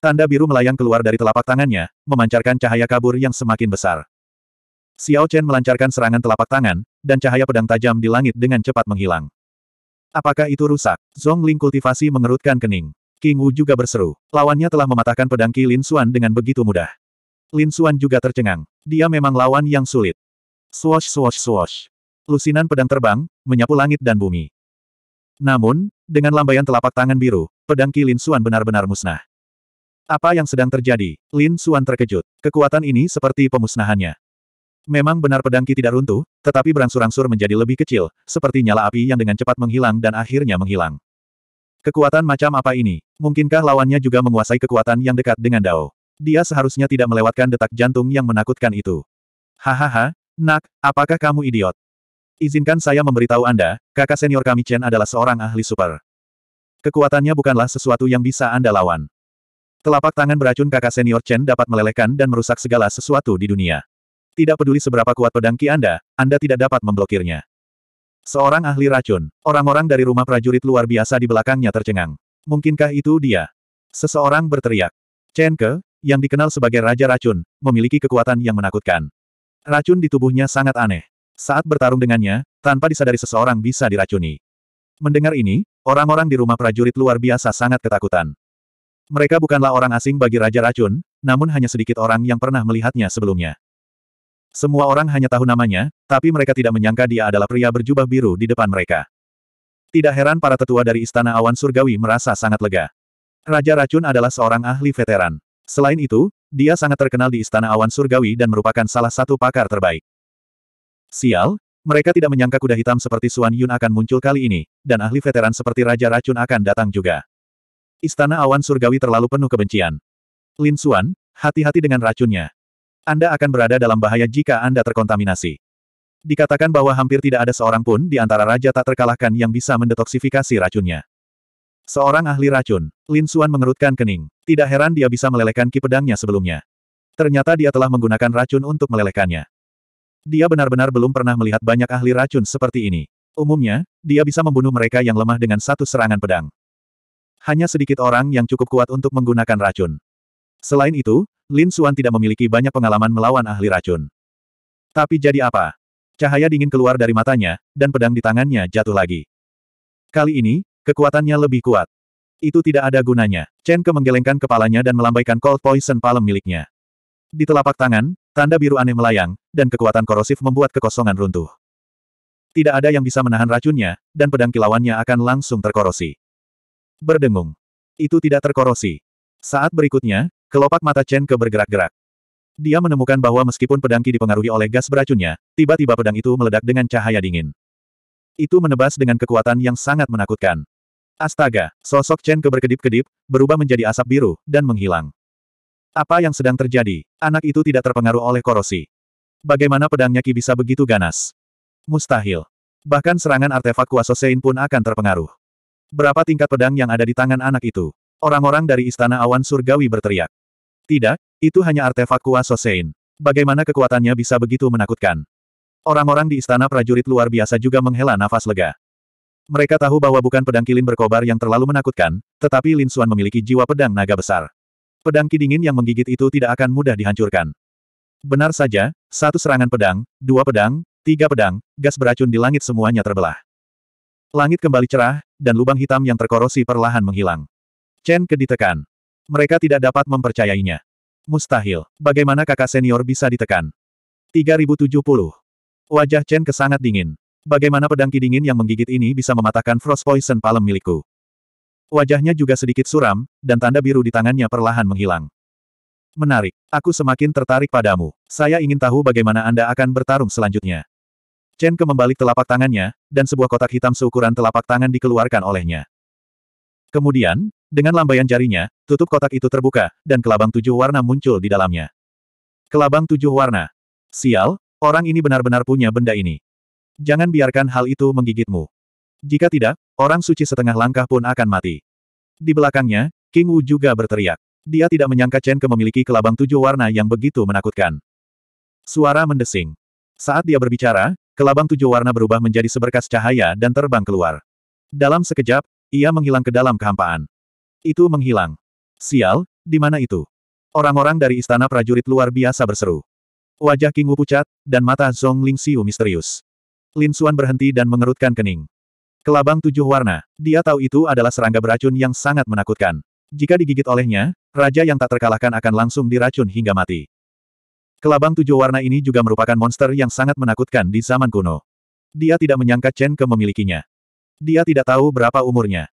Speaker 1: Tanda biru melayang keluar dari telapak tangannya, memancarkan cahaya kabur yang semakin besar. Xiao Chen melancarkan serangan telapak tangan, dan cahaya pedang tajam di langit dengan cepat menghilang. Apakah itu rusak? Zhong Ling kultivasi mengerutkan kening. King Wu juga berseru. Lawannya telah mematahkan pedang Qi Lin Xuan dengan begitu mudah. Lin Xuan juga tercengang. Dia memang lawan yang sulit. Swash swash swash. Lusinan pedang terbang, menyapu langit dan bumi. Namun, dengan lambaian telapak tangan biru, pedang Qi Lin Xuan benar-benar musnah. Apa yang sedang terjadi? Lin Xuan terkejut. Kekuatan ini seperti pemusnahannya. Memang benar pedang Ki tidak runtuh, tetapi berangsur-angsur menjadi lebih kecil, seperti nyala api yang dengan cepat menghilang dan akhirnya menghilang. Kekuatan macam apa ini? Mungkinkah lawannya juga menguasai kekuatan yang dekat dengan Dao? Dia seharusnya tidak melewatkan detak jantung yang menakutkan itu. Hahaha, nak, apakah kamu idiot? Izinkan saya memberitahu Anda, kakak senior kami Chen adalah seorang ahli super. Kekuatannya bukanlah sesuatu yang bisa Anda lawan. Telapak tangan beracun kakak senior Chen dapat melelehkan dan merusak segala sesuatu di dunia. Tidak peduli seberapa kuat pedang Ki Anda, Anda tidak dapat memblokirnya. Seorang ahli racun, orang-orang dari rumah prajurit luar biasa di belakangnya tercengang. Mungkinkah itu dia? Seseorang berteriak. Chen Ke, yang dikenal sebagai Raja Racun, memiliki kekuatan yang menakutkan. Racun di tubuhnya sangat aneh. Saat bertarung dengannya, tanpa disadari seseorang bisa diracuni. Mendengar ini, orang-orang di rumah prajurit luar biasa sangat ketakutan. Mereka bukanlah orang asing bagi Raja Racun, namun hanya sedikit orang yang pernah melihatnya sebelumnya. Semua orang hanya tahu namanya, tapi mereka tidak menyangka dia adalah pria berjubah biru di depan mereka. Tidak heran para tetua dari Istana Awan Surgawi merasa sangat lega. Raja Racun adalah seorang ahli veteran. Selain itu, dia sangat terkenal di Istana Awan Surgawi dan merupakan salah satu pakar terbaik. Sial, mereka tidak menyangka kuda hitam seperti Suan Yun akan muncul kali ini, dan ahli veteran seperti Raja Racun akan datang juga. Istana Awan Surgawi terlalu penuh kebencian. Lin Suan, hati-hati dengan racunnya. Anda akan berada dalam bahaya jika Anda terkontaminasi. Dikatakan bahwa hampir tidak ada seorang pun di antara raja tak terkalahkan yang bisa mendetoksifikasi racunnya. Seorang ahli racun, Lin Suan mengerutkan kening. Tidak heran dia bisa melelehkan ki pedangnya sebelumnya. Ternyata dia telah menggunakan racun untuk melelehkannya. Dia benar-benar belum pernah melihat banyak ahli racun seperti ini. Umumnya, dia bisa membunuh mereka yang lemah dengan satu serangan pedang. Hanya sedikit orang yang cukup kuat untuk menggunakan racun. Selain itu, Lin Xuan tidak memiliki banyak pengalaman melawan ahli racun. Tapi jadi apa? Cahaya dingin keluar dari matanya, dan pedang di tangannya jatuh lagi. Kali ini, kekuatannya lebih kuat. Itu tidak ada gunanya. Chen Ke menggelengkan kepalanya dan melambaikan cold poison palem miliknya. Di telapak tangan, tanda biru aneh melayang, dan kekuatan korosif membuat kekosongan runtuh. Tidak ada yang bisa menahan racunnya, dan pedang kilauannya akan langsung terkorosi. Berdengung. Itu tidak terkorosi. Saat berikutnya, Kelopak mata Chen Ke bergerak-gerak. Dia menemukan bahwa meskipun pedangki dipengaruhi oleh gas beracunnya, tiba-tiba pedang itu meledak dengan cahaya dingin. Itu menebas dengan kekuatan yang sangat menakutkan. Astaga, sosok Chen Ke berkedip-kedip, berubah menjadi asap biru, dan menghilang. Apa yang sedang terjadi? Anak itu tidak terpengaruh oleh korosi. Bagaimana pedangnya ki bisa begitu ganas? Mustahil. Bahkan serangan artefak kuasa Sein pun akan terpengaruh. Berapa tingkat pedang yang ada di tangan anak itu? Orang-orang dari Istana Awan Surgawi berteriak. Tidak, itu hanya artefak kuasa Sosein. Bagaimana kekuatannya bisa begitu menakutkan? Orang-orang di istana prajurit luar biasa juga menghela nafas lega. Mereka tahu bahwa bukan pedang kilin berkobar yang terlalu menakutkan, tetapi Lin Xuan memiliki jiwa pedang naga besar. Pedang kidingin yang menggigit itu tidak akan mudah dihancurkan. Benar saja, satu serangan pedang, dua pedang, tiga pedang, gas beracun di langit semuanya terbelah. Langit kembali cerah, dan lubang hitam yang terkorosi perlahan menghilang. Chen Ke ditekan mereka tidak dapat mempercayainya. Mustahil. Bagaimana kakak senior bisa ditekan? 3070. Wajah Chen kesangat dingin. Bagaimana pedang dingin yang menggigit ini bisa mematahkan frost poison palem milikku? Wajahnya juga sedikit suram, dan tanda biru di tangannya perlahan menghilang. Menarik. Aku semakin tertarik padamu. Saya ingin tahu bagaimana Anda akan bertarung selanjutnya. Chen ke membalik telapak tangannya, dan sebuah kotak hitam seukuran telapak tangan dikeluarkan olehnya. Kemudian, dengan lambaian jarinya, Tutup kotak itu terbuka, dan kelabang tujuh warna muncul di dalamnya. Kelabang tujuh warna. Sial, orang ini benar-benar punya benda ini. Jangan biarkan hal itu menggigitmu. Jika tidak, orang suci setengah langkah pun akan mati. Di belakangnya, King Wu juga berteriak. Dia tidak menyangka Chen Ke memiliki kelabang tujuh warna yang begitu menakutkan. Suara mendesing. Saat dia berbicara, kelabang tujuh warna berubah menjadi seberkas cahaya dan terbang keluar. Dalam sekejap, ia menghilang ke dalam kehampaan. Itu menghilang. Sial, di mana itu? Orang-orang dari istana prajurit luar biasa berseru. Wajah King Wu pucat, dan mata Zhong Ling Xiu misterius. Lin Xuan berhenti dan mengerutkan kening. Kelabang tujuh warna, dia tahu itu adalah serangga beracun yang sangat menakutkan. Jika digigit olehnya, raja yang tak terkalahkan akan langsung diracun hingga mati. Kelabang tujuh warna ini juga merupakan monster yang sangat menakutkan di zaman kuno. Dia tidak menyangka Chen Ke memilikinya. Dia tidak tahu berapa umurnya.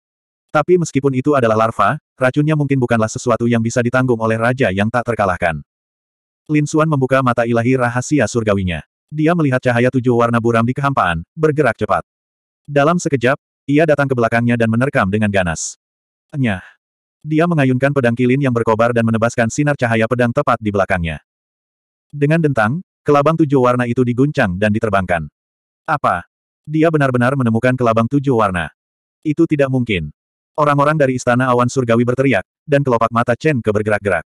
Speaker 1: Tapi meskipun itu adalah larva, racunnya mungkin bukanlah sesuatu yang bisa ditanggung oleh raja yang tak terkalahkan. Lin Suan membuka mata ilahi rahasia surgawinya. Dia melihat cahaya tujuh warna buram di kehampaan, bergerak cepat. Dalam sekejap, ia datang ke belakangnya dan menerkam dengan ganas. Nyah. Dia mengayunkan pedang kilin yang berkobar dan menebaskan sinar cahaya pedang tepat di belakangnya. Dengan dentang, kelabang tujuh warna itu diguncang dan diterbangkan. Apa? Dia benar-benar menemukan kelabang tujuh warna. Itu tidak mungkin. Orang-orang dari Istana Awan Surgawi berteriak, dan kelopak mata Chen Ke bergerak-gerak.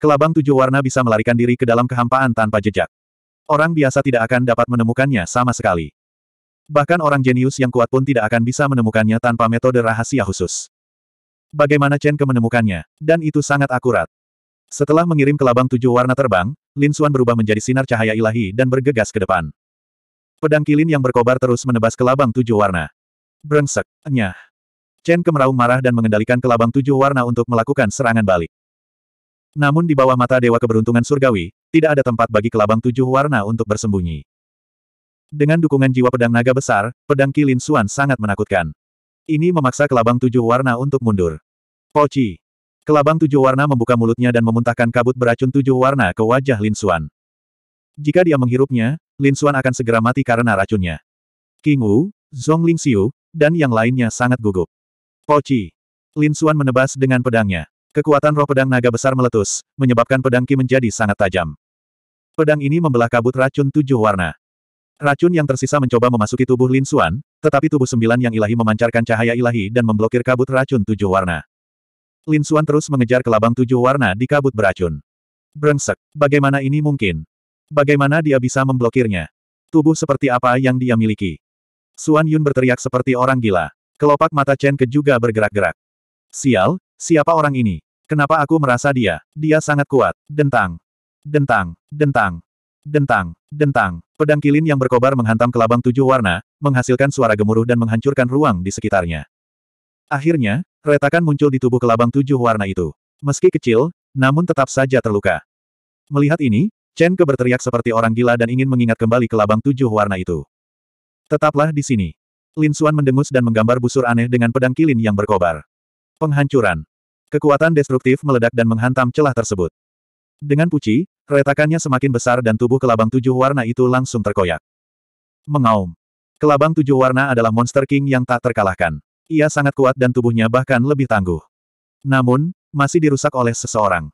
Speaker 1: Kelabang tujuh warna bisa melarikan diri ke dalam kehampaan tanpa jejak. Orang biasa tidak akan dapat menemukannya sama sekali. Bahkan orang jenius yang kuat pun tidak akan bisa menemukannya tanpa metode rahasia khusus. Bagaimana Chen Ke menemukannya, dan itu sangat akurat. Setelah mengirim kelabang tujuh warna terbang, Lin Xuan berubah menjadi sinar cahaya ilahi dan bergegas ke depan. Pedang kilin yang berkobar terus menebas kelabang tujuh warna. Brengsek, nyah. Chen kemerau marah dan mengendalikan kelabang tujuh warna untuk melakukan serangan balik. Namun di bawah mata Dewa Keberuntungan Surgawi, tidak ada tempat bagi kelabang tujuh warna untuk bersembunyi. Dengan dukungan jiwa pedang naga besar, pedang Kilin Suan sangat menakutkan. Ini memaksa kelabang tujuh warna untuk mundur. Poci. Kelabang tujuh warna membuka mulutnya dan memuntahkan kabut beracun tujuh warna ke wajah Lin Suan. Jika dia menghirupnya, Lin Suan akan segera mati karena racunnya. King Wu, Zhong Ling Xiu, dan yang lainnya sangat gugup. Poci. Lin Xuan menebas dengan pedangnya. Kekuatan roh pedang naga besar meletus, menyebabkan pedang Qi menjadi sangat tajam. Pedang ini membelah kabut racun tujuh warna. Racun yang tersisa mencoba memasuki tubuh Lin Xuan, tetapi tubuh sembilan yang ilahi memancarkan cahaya ilahi dan memblokir kabut racun tujuh warna. Lin Xuan terus mengejar ke labang tujuh warna di kabut beracun. Brengsek, bagaimana ini mungkin? Bagaimana dia bisa memblokirnya? Tubuh seperti apa yang dia miliki? Xuan Yun berteriak seperti orang gila. Kelopak mata Chen Ke juga bergerak-gerak. Sial, siapa orang ini? Kenapa aku merasa dia? Dia sangat kuat. Dentang. Dentang. Dentang. Dentang. Dentang. Pedang kilin yang berkobar menghantam kelabang tujuh warna, menghasilkan suara gemuruh dan menghancurkan ruang di sekitarnya. Akhirnya, retakan muncul di tubuh kelabang tujuh warna itu. Meski kecil, namun tetap saja terluka. Melihat ini, Chen Ke berteriak seperti orang gila dan ingin mengingat kembali kelabang tujuh warna itu. Tetaplah di sini. Lin Xuan mendemus dan menggambar busur aneh dengan pedang kilin yang berkobar. Penghancuran. Kekuatan destruktif meledak dan menghantam celah tersebut. Dengan puci, retakannya semakin besar dan tubuh kelabang tujuh warna itu langsung terkoyak. Mengaum. Kelabang tujuh warna adalah monster king yang tak terkalahkan. Ia sangat kuat dan tubuhnya bahkan lebih tangguh. Namun, masih dirusak oleh seseorang.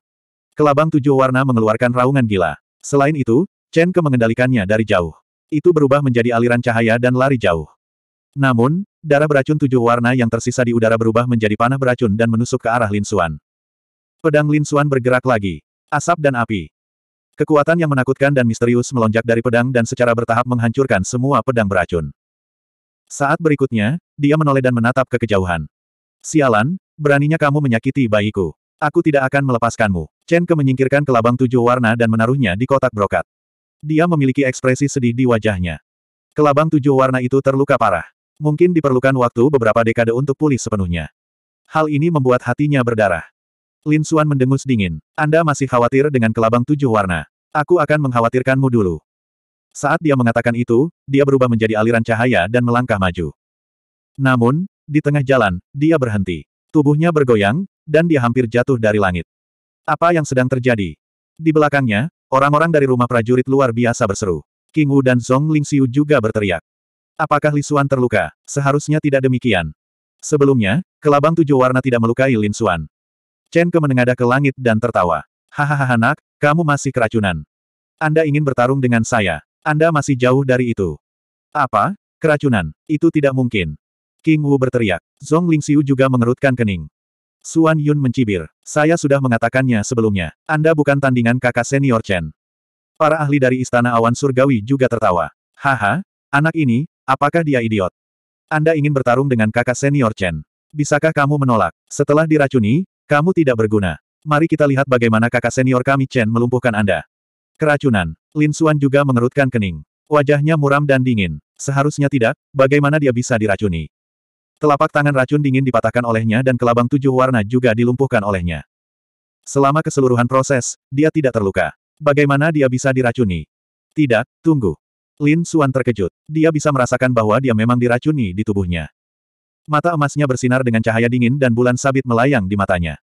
Speaker 1: Kelabang tujuh warna mengeluarkan raungan gila. Selain itu, Chen Ke mengendalikannya dari jauh. Itu berubah menjadi aliran cahaya dan lari jauh. Namun, darah beracun tujuh warna yang tersisa di udara berubah menjadi panah beracun dan menusuk ke arah Lin Xuan. Pedang Lin Xuan bergerak lagi. Asap dan api. Kekuatan yang menakutkan dan misterius melonjak dari pedang dan secara bertahap menghancurkan semua pedang beracun. Saat berikutnya, dia menoleh dan menatap ke kejauhan. Sialan, beraninya kamu menyakiti bayiku. Aku tidak akan melepaskanmu. Chen Ke menyingkirkan kelabang tujuh warna dan menaruhnya di kotak brokat. Dia memiliki ekspresi sedih di wajahnya. Kelabang tujuh warna itu terluka parah. Mungkin diperlukan waktu beberapa dekade untuk pulih sepenuhnya. Hal ini membuat hatinya berdarah. Lin Xuan mendengus dingin. Anda masih khawatir dengan kelabang tujuh warna. Aku akan mengkhawatirkanmu dulu. Saat dia mengatakan itu, dia berubah menjadi aliran cahaya dan melangkah maju. Namun, di tengah jalan, dia berhenti. Tubuhnya bergoyang, dan dia hampir jatuh dari langit. Apa yang sedang terjadi? Di belakangnya, orang-orang dari rumah prajurit luar biasa berseru. King Wu dan Zhong Lingxiu juga berteriak. Apakah Lisuan terluka? Seharusnya tidak demikian. Sebelumnya, kelabang tujuh warna tidak melukai Lin Xuan. Chen Ke menengadah ke langit dan tertawa. Hahaha anak, kamu masih keracunan. Anda ingin bertarung dengan saya. Anda masih jauh dari itu. Apa? Keracunan? Itu tidak mungkin. King Wu berteriak. Zhong Lingxiu juga mengerutkan kening. Suan Yun mencibir. Saya sudah mengatakannya sebelumnya. Anda bukan tandingan kakak senior Chen. Para ahli dari Istana Awan Surgawi juga tertawa. Haha, anak ini, Apakah dia idiot? Anda ingin bertarung dengan kakak senior Chen. Bisakah kamu menolak? Setelah diracuni, kamu tidak berguna. Mari kita lihat bagaimana kakak senior kami Chen melumpuhkan Anda. Keracunan. Lin Suan juga mengerutkan kening. Wajahnya muram dan dingin. Seharusnya tidak, bagaimana dia bisa diracuni? Telapak tangan racun dingin dipatahkan olehnya dan kelabang tujuh warna juga dilumpuhkan olehnya. Selama keseluruhan proses, dia tidak terluka. Bagaimana dia bisa diracuni? Tidak, tunggu. Lin Suan terkejut. Dia bisa merasakan bahwa dia memang diracuni di tubuhnya. Mata emasnya bersinar dengan cahaya dingin dan bulan sabit melayang di matanya.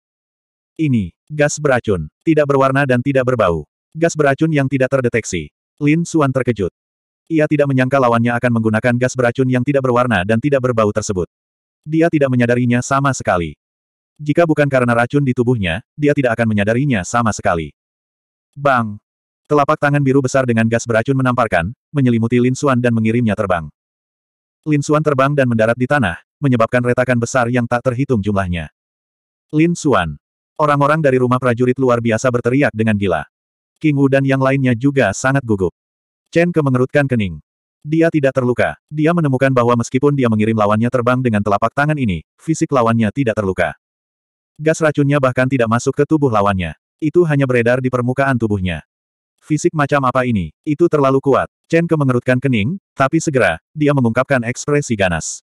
Speaker 1: Ini, gas beracun. Tidak berwarna dan tidak berbau. Gas beracun yang tidak terdeteksi. Lin Suan terkejut. Ia tidak menyangka lawannya akan menggunakan gas beracun yang tidak berwarna dan tidak berbau tersebut. Dia tidak menyadarinya sama sekali. Jika bukan karena racun di tubuhnya, dia tidak akan menyadarinya sama sekali. Bang! Telapak tangan biru besar dengan gas beracun menamparkan, menyelimuti Lin Xuan dan mengirimnya terbang. Lin Xuan terbang dan mendarat di tanah, menyebabkan retakan besar yang tak terhitung jumlahnya. Lin Xuan. Orang-orang dari rumah prajurit luar biasa berteriak dengan gila. King Wu dan yang lainnya juga sangat gugup. Chen Ke mengerutkan kening. Dia tidak terluka. Dia menemukan bahwa meskipun dia mengirim lawannya terbang dengan telapak tangan ini, fisik lawannya tidak terluka. Gas racunnya bahkan tidak masuk ke tubuh lawannya. Itu hanya beredar di permukaan tubuhnya. Fisik macam apa ini? Itu terlalu kuat. Chen ke mengerutkan kening, tapi segera, dia mengungkapkan ekspresi ganas.